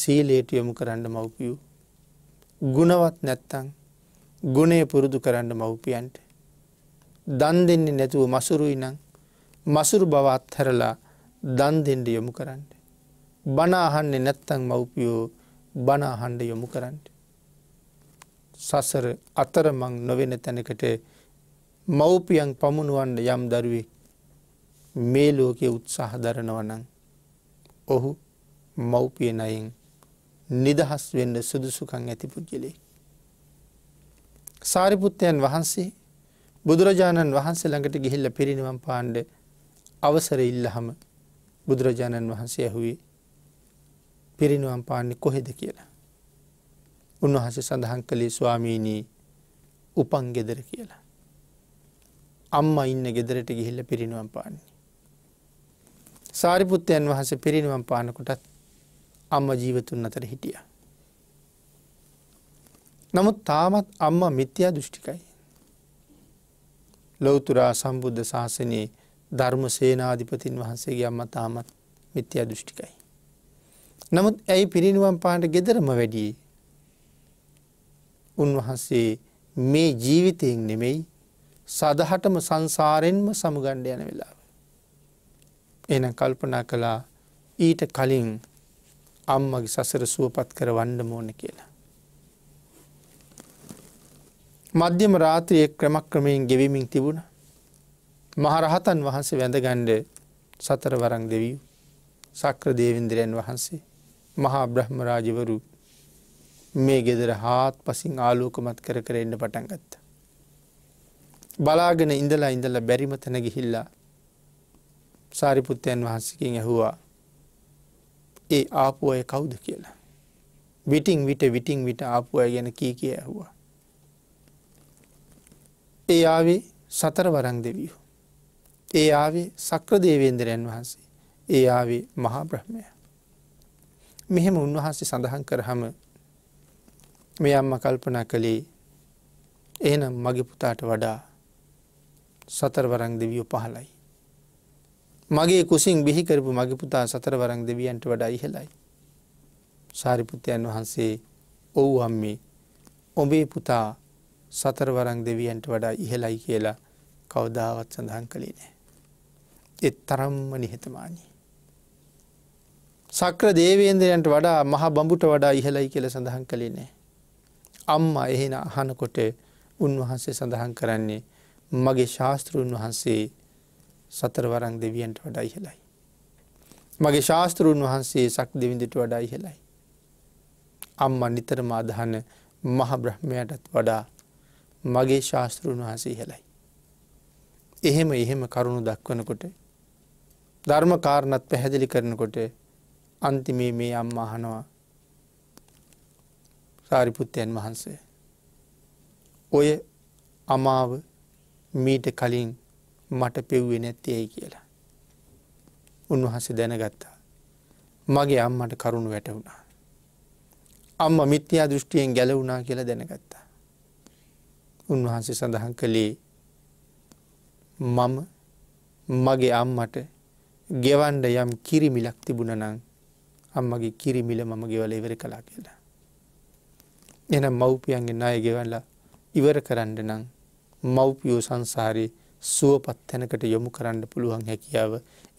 සීලේට යොමු කරන්න මව්පියූ. ගුණවත් නැත්තං ගුණේ පුරුදු කරන්න මව්පියන්ට. දන් දෙන්නේ නැතුව මසුරුයි නං මසුරු බව අත්හැරලා දන් දෙෙන්ඩ යොමු කරන්න. බනාහන්නේ නැත්තං මව්පියෝ බනාහන්ඩ යොමු කරන්න. සසර අතරමං නොවෙන තැනකට මව්පියන් පමුණුවන්ට යම් දරුවේ මේ ලෝකය උත්සාහ දරනවනං. ඔහු මව්පියනයින් නිදහස් වෙන්න සුදුසුකං ඇතිපුද්ගලේ. සාරිපුත්තයන් වහන්සේ බුදුරජාණන් වහන්සේ ළඟට ගිහිල්ල පිරිනිවම් පාණ්ඩ අවසර ඉල්ලහම බුදුරජාණන් වහන්සේ ඇහුවේ පිරිනිවම් පාන්නේ කොහෙද කියලා. උන්වහස සඳහන් කළේ ස්වාමීණී උපන් ගෙදර කියලා. අම්ම ඉන්න ගෙදරට ගිහිල්ල පිරිනිවම් පාන්නේ. සාරිපුත්තයන් වහස පිරිනිවම් පානකොටත් අම්ම ජීවතුන් අතර හිටිය. නමුත් තාමත් අම්මා මිත්‍යා දෘෂ්ටිකයි. ලොවතුරා සම්බුද්ධ ශාසනයේ ධර්ම සේනාධිපතින් වහන්සේගේ අම්ම තාමත් මිත්‍යා දෘෂ්ටිකයි. නමුත් ඇයි පිරිනිුවම් පාන්ට ගෙදරම වැඩියේ උන්වහන්සේ මේ ජීවිතයෙන් නෙමෙයි සදහටම සංසාරෙන්ම සමුගණ්ඩ යන වෙලා. එන කල්පනා කළා ඊට කලින් අම්මගේ සසර සුවපත් කර වන්න මෝන කියලා. මධ්‍යම රාත්‍රයේ ක්‍රමක්‍රමයෙන් ගෙවිමින් තිබුණ මහරහතන් වහන්සේ වැඳගණ්ඩ සතර වරං දෙවිය සක්‍ර දේවින්දරයන් වහන්සේ මහා බ්‍රහ්ම රාජවරු මේ ගෙදර හාත් පසින් ආලෝකමත් කර කර එන්න පටන් ගත්ත. බලාගෙන ඉඳලා ඉඳලා බැරිමතන ගිහිල්ලා සාරිපුත්තයන් වහන්සකින් ඇහුවා ඒ ආපු අය කවුද කියලා. විටිං විට විටිං විට ආපු අය ගැන කී කිය ඇහුවා. ඒ ආවේ සතර වරං දෙවියෝ. ඒ ආවේ සක්‍රදේවේන්දරයන් වහන්සේ. ඒ ආවේ මහා බ්‍රහ්මය. මෙහෙම උන්වහන්සේ සඳහන් කරහම මේ අම්ම කල්පනා කළේ එහනම් මගේ පුතාට වඩා සතරවරං දෙවියෝ පහලයි. මගේ කුසින් බිහිකරපු මගේ පුතා සතරවරං දෙවියන්ට වඩා ඉහලයි. සාරිපුත්තයන් වහන්සේ ඔවු අම්මේ ඔබේ පුතා සතරවරං දෙවියන්ට වඩා ඉහලයි කියලා කවදාවත් සඳහන් කළේ නෑ. එත් තරම්ම නිහතමානී. සක්‍ර දේවේන්දරයන්ට වඩා මහ බඹුට වඩා ඉහලයි කියල සඳහන් කළේ නෑ. අම්ම එහෙන අහනකොට උන්වහන්සේ සඳහන් කරන්නේ මගේ ශාස්තෘන් වහන්සේ සතරවරං දෙවියන්ට වඩා ඉහලයි. මගේ ශාස්තෘන් වහන්සේ සක් දෙවිඳට වඩා ඉහලයි. අම්ම නිතරම අදහන මහ බ්‍රහ්මයටත් වඩා මගේ ශාස්තෘන් වහන්සේ ඉහලයි. එහෙම එහෙම කරුණු දක්වනකොට ධර්ම කාරණත් පැහැදිලි කරනකොට අන්තිමේ මේ අම්මාහනවා සාරිපුත්තයන් වහන්සේ. ඔය අමාව මීට කලින් මට පෙව්වෙ නැත්තයයි කියලා. උන්වහන්සේ දැනගත්තා. මගේ අම්මට කරුණු වැටවුණා. අම්ම මිත්‍යයා දෘෂ්ටියෙන් ගැලවුණා කියලා දැනගත්තා. උන්වහන්සේ සඳහන් කළේ මම මගේ අම්මට ගෙවන්ඩ යම් කිරිමිලක් තිබුණ නං අම්මගේ කිරිමිල මම ගෙවල ඉවර කලා කියලා. එන මව්පියන්ගේ ණය ගෙවල්ලා ඉවර කරන්න නම් මව්පියෝ සංසාරයේ සුවපත් තැනකට යොමු කරන්න පුළුවන් හැකියාව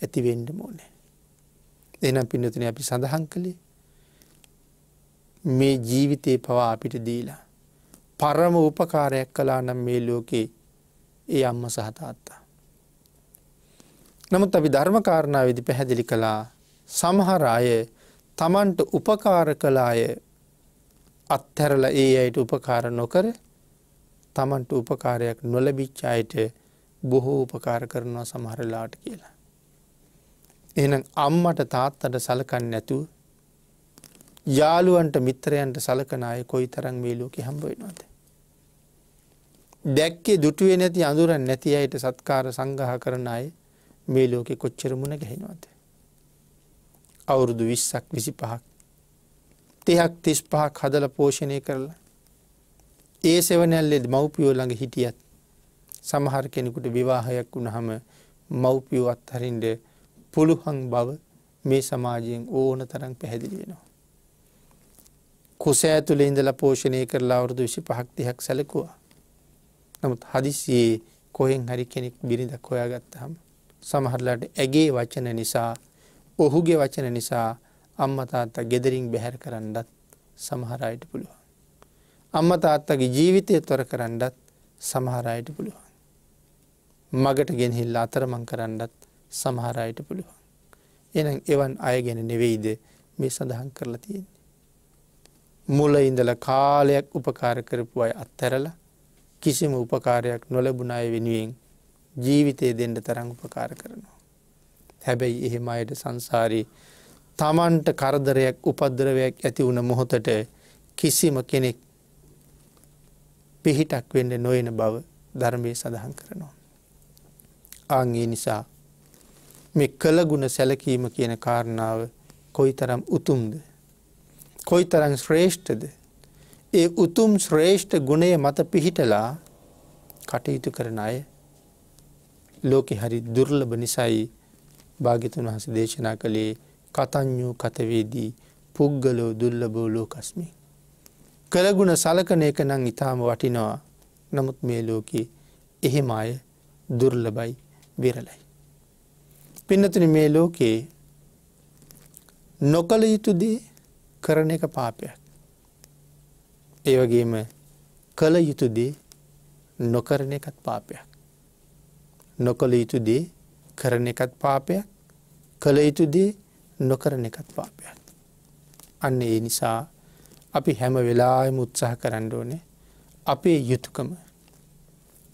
ඇතිවෙන්ඩ මෝනෑ. එනම් පින්නතුන අපි සඳහන් කළේ මේ ජීවිතයේ පවා අපිට දීලා. පරම උපකාරයක් කලා නම් මේ ලෝකේ ඒ අම්ම සහතාත්තා. නමුත් අපි ධර්මකාරණාවවිදි පැහැදිලි කළා සමහර අය තමන්ට උපකාර කලාය අත්හැරල ඒ අයට උපකාර නොකර තමන්ට උපකාරයක් නොලබිච්චායට බොහෝ උපකාර කරනවා සමහරලාට කියලා. එනම් අම්මට තාත්තට සලකන්න නැතුව යාළුවන්ට මිත්‍රයන්ට සලකනය කොයි තරං වේලෝක හම්බවෙනවාද. දැක්කේ දුටුවේ නැති අඳුරන් නැති අයට සත්කාර සංගහ කරන අය මේ ලෝකෙ කොච්චරමුණ ගැහෙනවාද. අවුරුදු විස්සක් විසි පහක් තිහක් තිස් පහක් හදල පෝෂණය කරලා. ඒ සෙවනැල්ලෙද මව්පියෝ ළඟ හිටියත් සමහර කෙනෙකුට විවාහයක් වුණහම මව්පියෝ අත්හරින්ට පුළුහන් බව මේ සමාජයෙන් ඕන තරම් පැහැදිලි වෙනවා. කුස ඇතුළ ඉඳල පෝෂණය කරලා අවුරුදු විශි පහක්තිහක් සැලකුවා. නමුත් හදිසියේ කොහෙන් හරි කෙනෙක් බිරිඳක් හොයා ගත්තහම් සමහරලාට ඇගේ වචන නිසා ඔහුගේ වචන නිසා අම්මතාත්තා ගෙදරින් බැහැර කරන්නත් සමහරයට පුළුවන්. අම්මතාත්තගේ ජීවිතය තොර කරන්නත් සමහරයට පුළුවන්. මගට ගෙනහිල්ල අතරමං කරන්නත් සමහරයට පුළුවන්. එනම් එවන් අය ගැන නෙවෙයිද මේ සඳහන් කරලා තියෙන්නේ. මුල ඉඳල කාලයක් උපකාර කරපු අය අත්තරල කිසිම උපකාරයක් නොලැබුණ අය වෙනුවෙන් ජීවිතය දෙන්න තරං උපකාර කරනවා. හැබැයි එහෙම අයට සංසාරී තමන්ට කරදරයක් උපද්දරවයක් ඇති වුණ මොහොතට කිසිම කෙනෙක් පිහිටක් වෙන්න නොයන බව ධර්මය සඳහන් කරනවා. ආංගේ නිසා මෙ කළගුණ සැලකීම කියන කාරණාව කොයි තරම් උතුම්ද. කොයි තරං ශ්‍රේෂ්ඨද ඒ උතුම් ශ්‍රේෂ්ඨ ගුණය මත පිහිටලා කටයුතු කරන අය ලෝකෙ හරි දුර්ලභ නිසයි භාගිතුන් වහස දේශනා කළේ කතඥෝ කතවේදී පුද්ගලෝ දුල්ලබෝ ලෝකස්මි. කරගුණ සලකන එක නං ඉතාම වටිනවා නමුත් මේ ලෝකයේ එහෙම අය දුර්ලබයි විරලයි. පින්නතුන මේ ලෝකයේ නොකළ යුතුදේ කරන එක පාපයක්. ඒවගේම කළ යුතුදේ නොකරන එකත් පාපයක්. නොකළ යුතුදේ කරන එකත් පාපයක් කළ යුතුදේ නොකරන එකත් පාපයක්. අන්න ඒ නිසා අපි හැම වෙලාම උත්සාහ කරන්න ඕනේ අපේ යුතුකම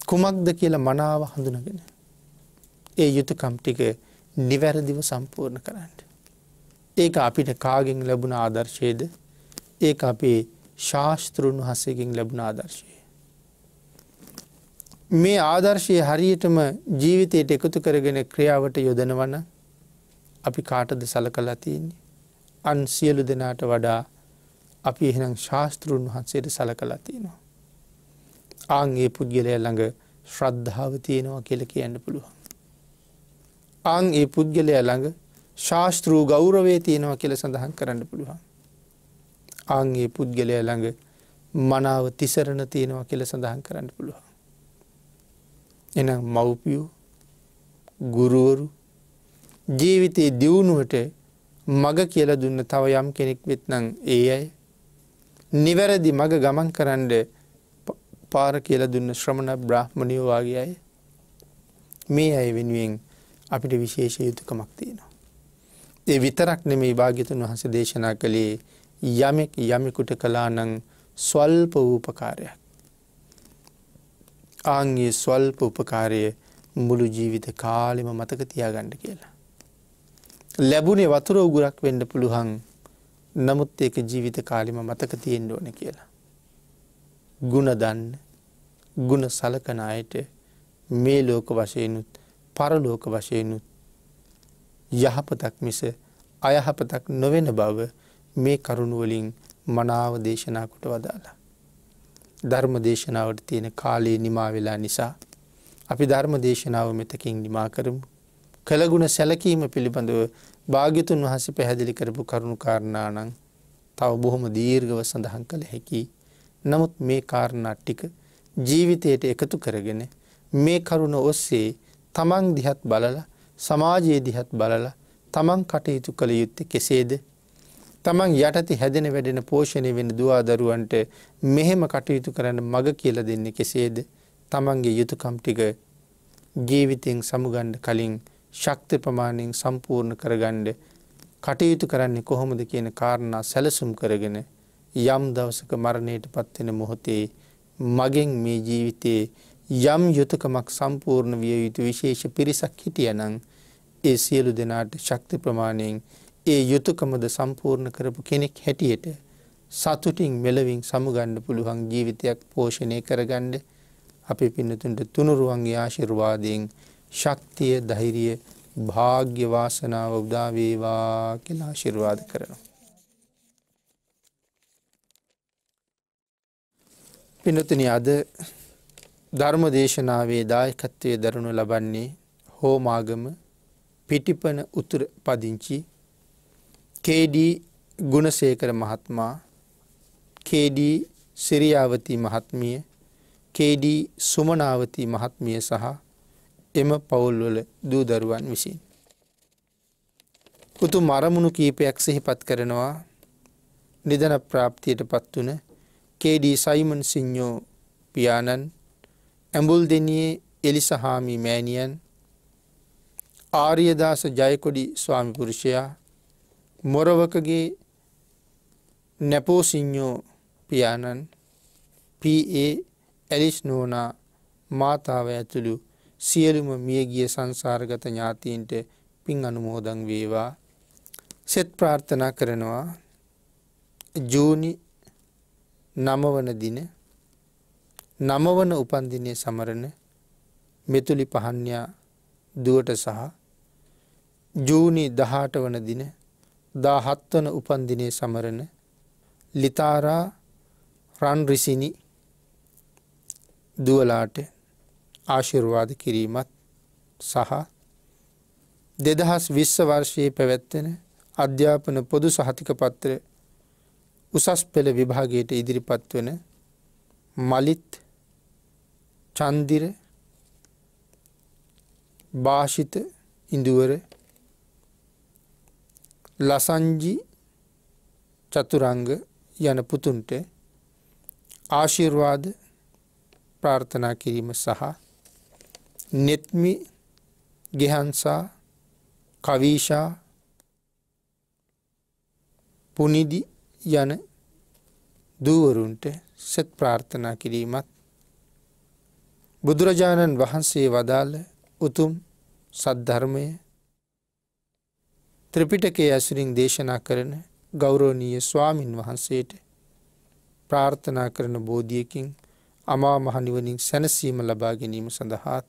කුමක්ද කියලා මනාව හඳුනගෙන. ඒ යුතුකම් ටික නිවැරදිව සම්පූර්ණ කරන්න. ඒක අපිට කාගෙන් ලැබුණ ආදර්ශයේද ඒ අපේ ශාස්තෘන් වහසකින් ලැබුණ ආදර්ශය. මේ ආදර්ශය හරියටම ජීවිතයට එකතු කරගෙන ක්‍රියාවට යොදනවන්න අපි කාටද සලකලා තියන්නේ. අන් සියලු දෙනාට වඩා අපි එහෙනම් ශාස්තෘන් වහන්සේට සලකලා තියෙනවා. ආංගේ පුද්ගලය ළඟ ශ්‍රද්ධාව තියෙනවා කියල කියන්න පුළුවන්. අං ඒ පුද්ගලය ළඟ ශාස්තෘූ ගෞරවේ තියෙනවා කියල සඳහන් කරන්න පුළුවන්. අංගේ පුද්ගලය ළඟ මනාව තිසරණ තියෙනවා කියල සඳහන් කරන්න පුළුවන්. එනම් මව්පියූ ගුරුවරු ජීවිතයේ දියුණුවට මග කියල දුන්න තව යම් කෙනෙක් වෙත්නං ඒ අයි. නිවැරදි මග ගමන් කරන්න පාර කියල දුන්න ශ්‍රමණ බ්‍රහ්මණයෝවාගේ අය. මේ අය වෙනුවෙන් අපිට විශේෂ යුතුකමක් තියෙනවා. ඒ විතරක් නෙමේ භාගිතුන් වහස දේශනා කළේ යමෙක් යමෙකුට කලානං ස්වල්ප වූපකාරයක්. ආංගේ ස්වල්ප උපකාරය මුළු ජීවිත කාලෙම මතක තියාගණ්ඩ කියලා. ලැබුණේ වතුර උගුරක් වෙන්න පුළුවන් නමුත් ඒක ජීවිත කාලිම මතක තියෙන්ඩ ඕන කියලා. ගුණ දන්න ගුණ සලකන අයට මේ ලෝක වශයනුත් පරලෝක වශයනුත් යහපතක් මිස අයහපතක් නොවෙන බව මේ කරුණුවලින් මනාව දේශනා කොට වදාලා. ධර්ම දේශනාවට තියෙන කාලයේ නිමා වෙලා නිසා අපි ධර්ම දේශනාව මෙතකින් නිමා කරමු කළගුණ සැලකීම පිළිබඳව භාග්‍යතුන් වහස පැහැදිලි කරපු කරුණු කාරණානං තව බොහොම දීර්ගව සඳහන් කළ හැකි. නමුත් මේ කාරණා ටික ජීවිතයට එකතු කරගෙන මේ කරුණ ඔස්සේ තමන් දිහත් බලල සමාජයේ දිහත් බලල තමන් කටයුතු කළ යුත්තේ කෙසේද. තමන් යටති හැදෙන වැඩෙන පෝෂණය වෙන දවාදරුවන්ට මෙහෙම කටයුතු කරන්න මග කියල දෙන්නේ කෙසේද තමන්ගේ යුතුකම් ටික ජීවිතයෙන් සමුගණ්ඩ කලින් ශක්ති ප්‍රමාණයෙන් සම්පූර්ණ කරගණ්ඩ කටයුතු කරන්නේ කොහොමද කියන කාරණා සැලසුම් කරගෙන යම් දවසක මරණයට පත්වෙන මොහොතේ මගෙන් මේ ජීවිතයේ යම් යුතුකමක් සම්පූර්ණ විය යුතු විශේෂ පිරිසක් හිටියනං ඒ සියලු දෙනාට ශක්ති ප්‍රමාණයෙන් ඒ යුතුකමද සම්පූර්ණ කරපු කෙනෙක් හැටියට සතුටින් මෙලවින් සමුගණ්ඩ පුළුවන් ජීවිතයක් පෝෂණය කරගණ්ඩ අපි පින්නතුන්ට තුනුරුවන්ගේ ආශිර්වාදයෙන් ශක්තිය දෛරිය භාග්‍යවාසනාව උදාවේවා කියලා ශිර්වාද කරනවා. පිනතන අද ධර්ම දේශනාවේ දායකත්වය දරනු ලබන්නේ හෝමාගම පිටිපන උතුර පදිංචි කේඩී ගුණසේකර මහත්මා කේඩී සිරියාවති මහත්මිය කේඩී සුමනාවති මහත්මිය සහ එම පවුල්වල දූ දරුවන් විසින්. උතු මරමුණු කීපයක් සෙහිපත් කරනවා නිදන ප්‍රාප්තියට පත්වන කේඩී සයිමන් සිං්ඥෝ පියාණන් ඇඹුල් දෙනයේ එලිසහාමි මෑනියන් ආරියදාස ජයකොඩි ස්වාමිපුරුෂයා මොරවකගේ නැපෝසිං්ඥෝ පියාණන් පඒ ඇලිස් නෝනා මාතාව ඇතුළු සියලුම මියගිය සංසාරගත ඥාතීන්ට පින් අනුමෝදන් වේවා. සෙත් ප්‍රාර්ථනා කරනවා ජූනි නමවන දින නමවන උපන්දිනය සමරණ මෙතුලි පහන්්‍යා දුවට සහ ජූනි දහට වන දින දාහත්වන උපන්දිනය සමරණ ලිතාරා රන්රිසිනි දුවලාට ආශිර්වාද කිරීමත් සහ දෙදහස් විශ්ස වර්ෂයේ පැවැත්වෙන අධ්‍යාපන පොදු සහතික පත්‍ර උසස් පෙළ විභාගයට ඉදිරිපත් වන මලිත් චන්දිර භාෂිත ඉඳුවර ලසංජි චතුරංග යන පුතුන්ට ආශිර්වාද ප්‍රාර්ථනා කිරීම සහ නෙත්මි ගෙහන්සා කවීෂා පුනිදි යන දූවරුන්ට සෙත් ප්‍රාර්ථනා කිරීමත් බුදුරජාණන් වහන්සේ වදාළ උතුම් සද්ධර්මය ත්‍රිපිටකේ ඇසුරින් දේශනා කරන ගෞරෝණීය ස්වාමින් වහන්සේට ප්‍රාර්ථනා කරන බෝධියකින් අමා මහනිවනින් සැනසීම ලබා ගැනීම සඳහාත්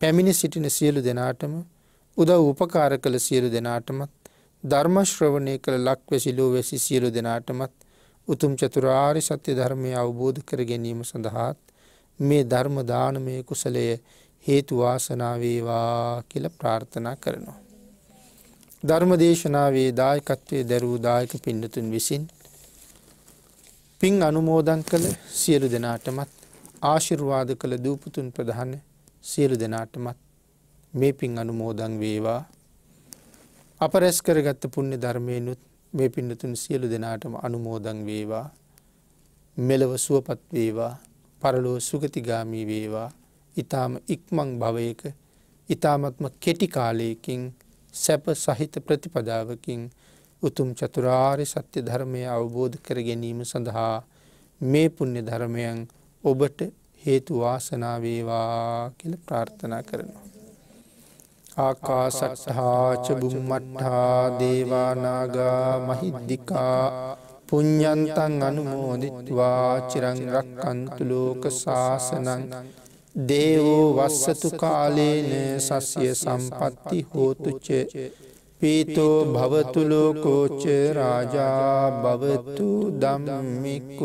පැමිණි සිටින සියලු දෙනාටම උදව් උපකාර කළ සියලු දෙනාටමත් ධර්මශ්‍රවණය කළ ලක්වැසිලෝ වැසි සියලු දෙනාටමත් උතුම් චතුරාරි සත්‍ය ධර්මය අවබෝධ කර ගැනීම සඳහාත් මේ ධර්ම දානමය කුසලය හේතු වාසනාවේවා කියල ප්‍රාර්ථනා කරනවා. ධර්ම දේශනාවේ දායකත්වය දැරූ දායක පින්නතුන් විසින් පින් අනුමෝදන් කළ සියලු දෙනාටමත් ආශිර්වාද කළ දූපතුන් ප්‍රධානය සියලු දෙනාටමත් මේ පින් අනුමෝදන් වේවා අප රැස් කරගත්ත පුුණ්‍ය ධර්මයනුත් මේ පින්නතුන් සියලු දෙනාටම අනුමෝදන් වේවා මෙලව සුවපත් වේවා පරලෝ සුගතිගාමී වේවා ඉතාම ඉක්මං භවයක ඉතාමත්ම කෙටිකාලයකින් සැප සහිත ප්‍රතිපදාවකින් උතුම් චතුරාරි සත්‍ය ධර්මය අවබෝධ කර ගැනීම සඳහා මේ පුුණ්‍ය ධර්මයන් ඔබට හේතු වාසනා වේවා කියල ප්‍රාර්ථනා කරනවා. ආකාසත්හාච බුම්මට්හා දේවානාගා මහිද්දිකා පුඤ්ඥන්තන් අනුමෝදිත්වා චිරං රක්කන්තු ලෝක සාසනන් දේවෝ වස්සතු කාලේන සස්ය සම්පත්ති හෝතුච පීතෝ භවතුලෝකෝච රාජා භවතු දම්මිකෝ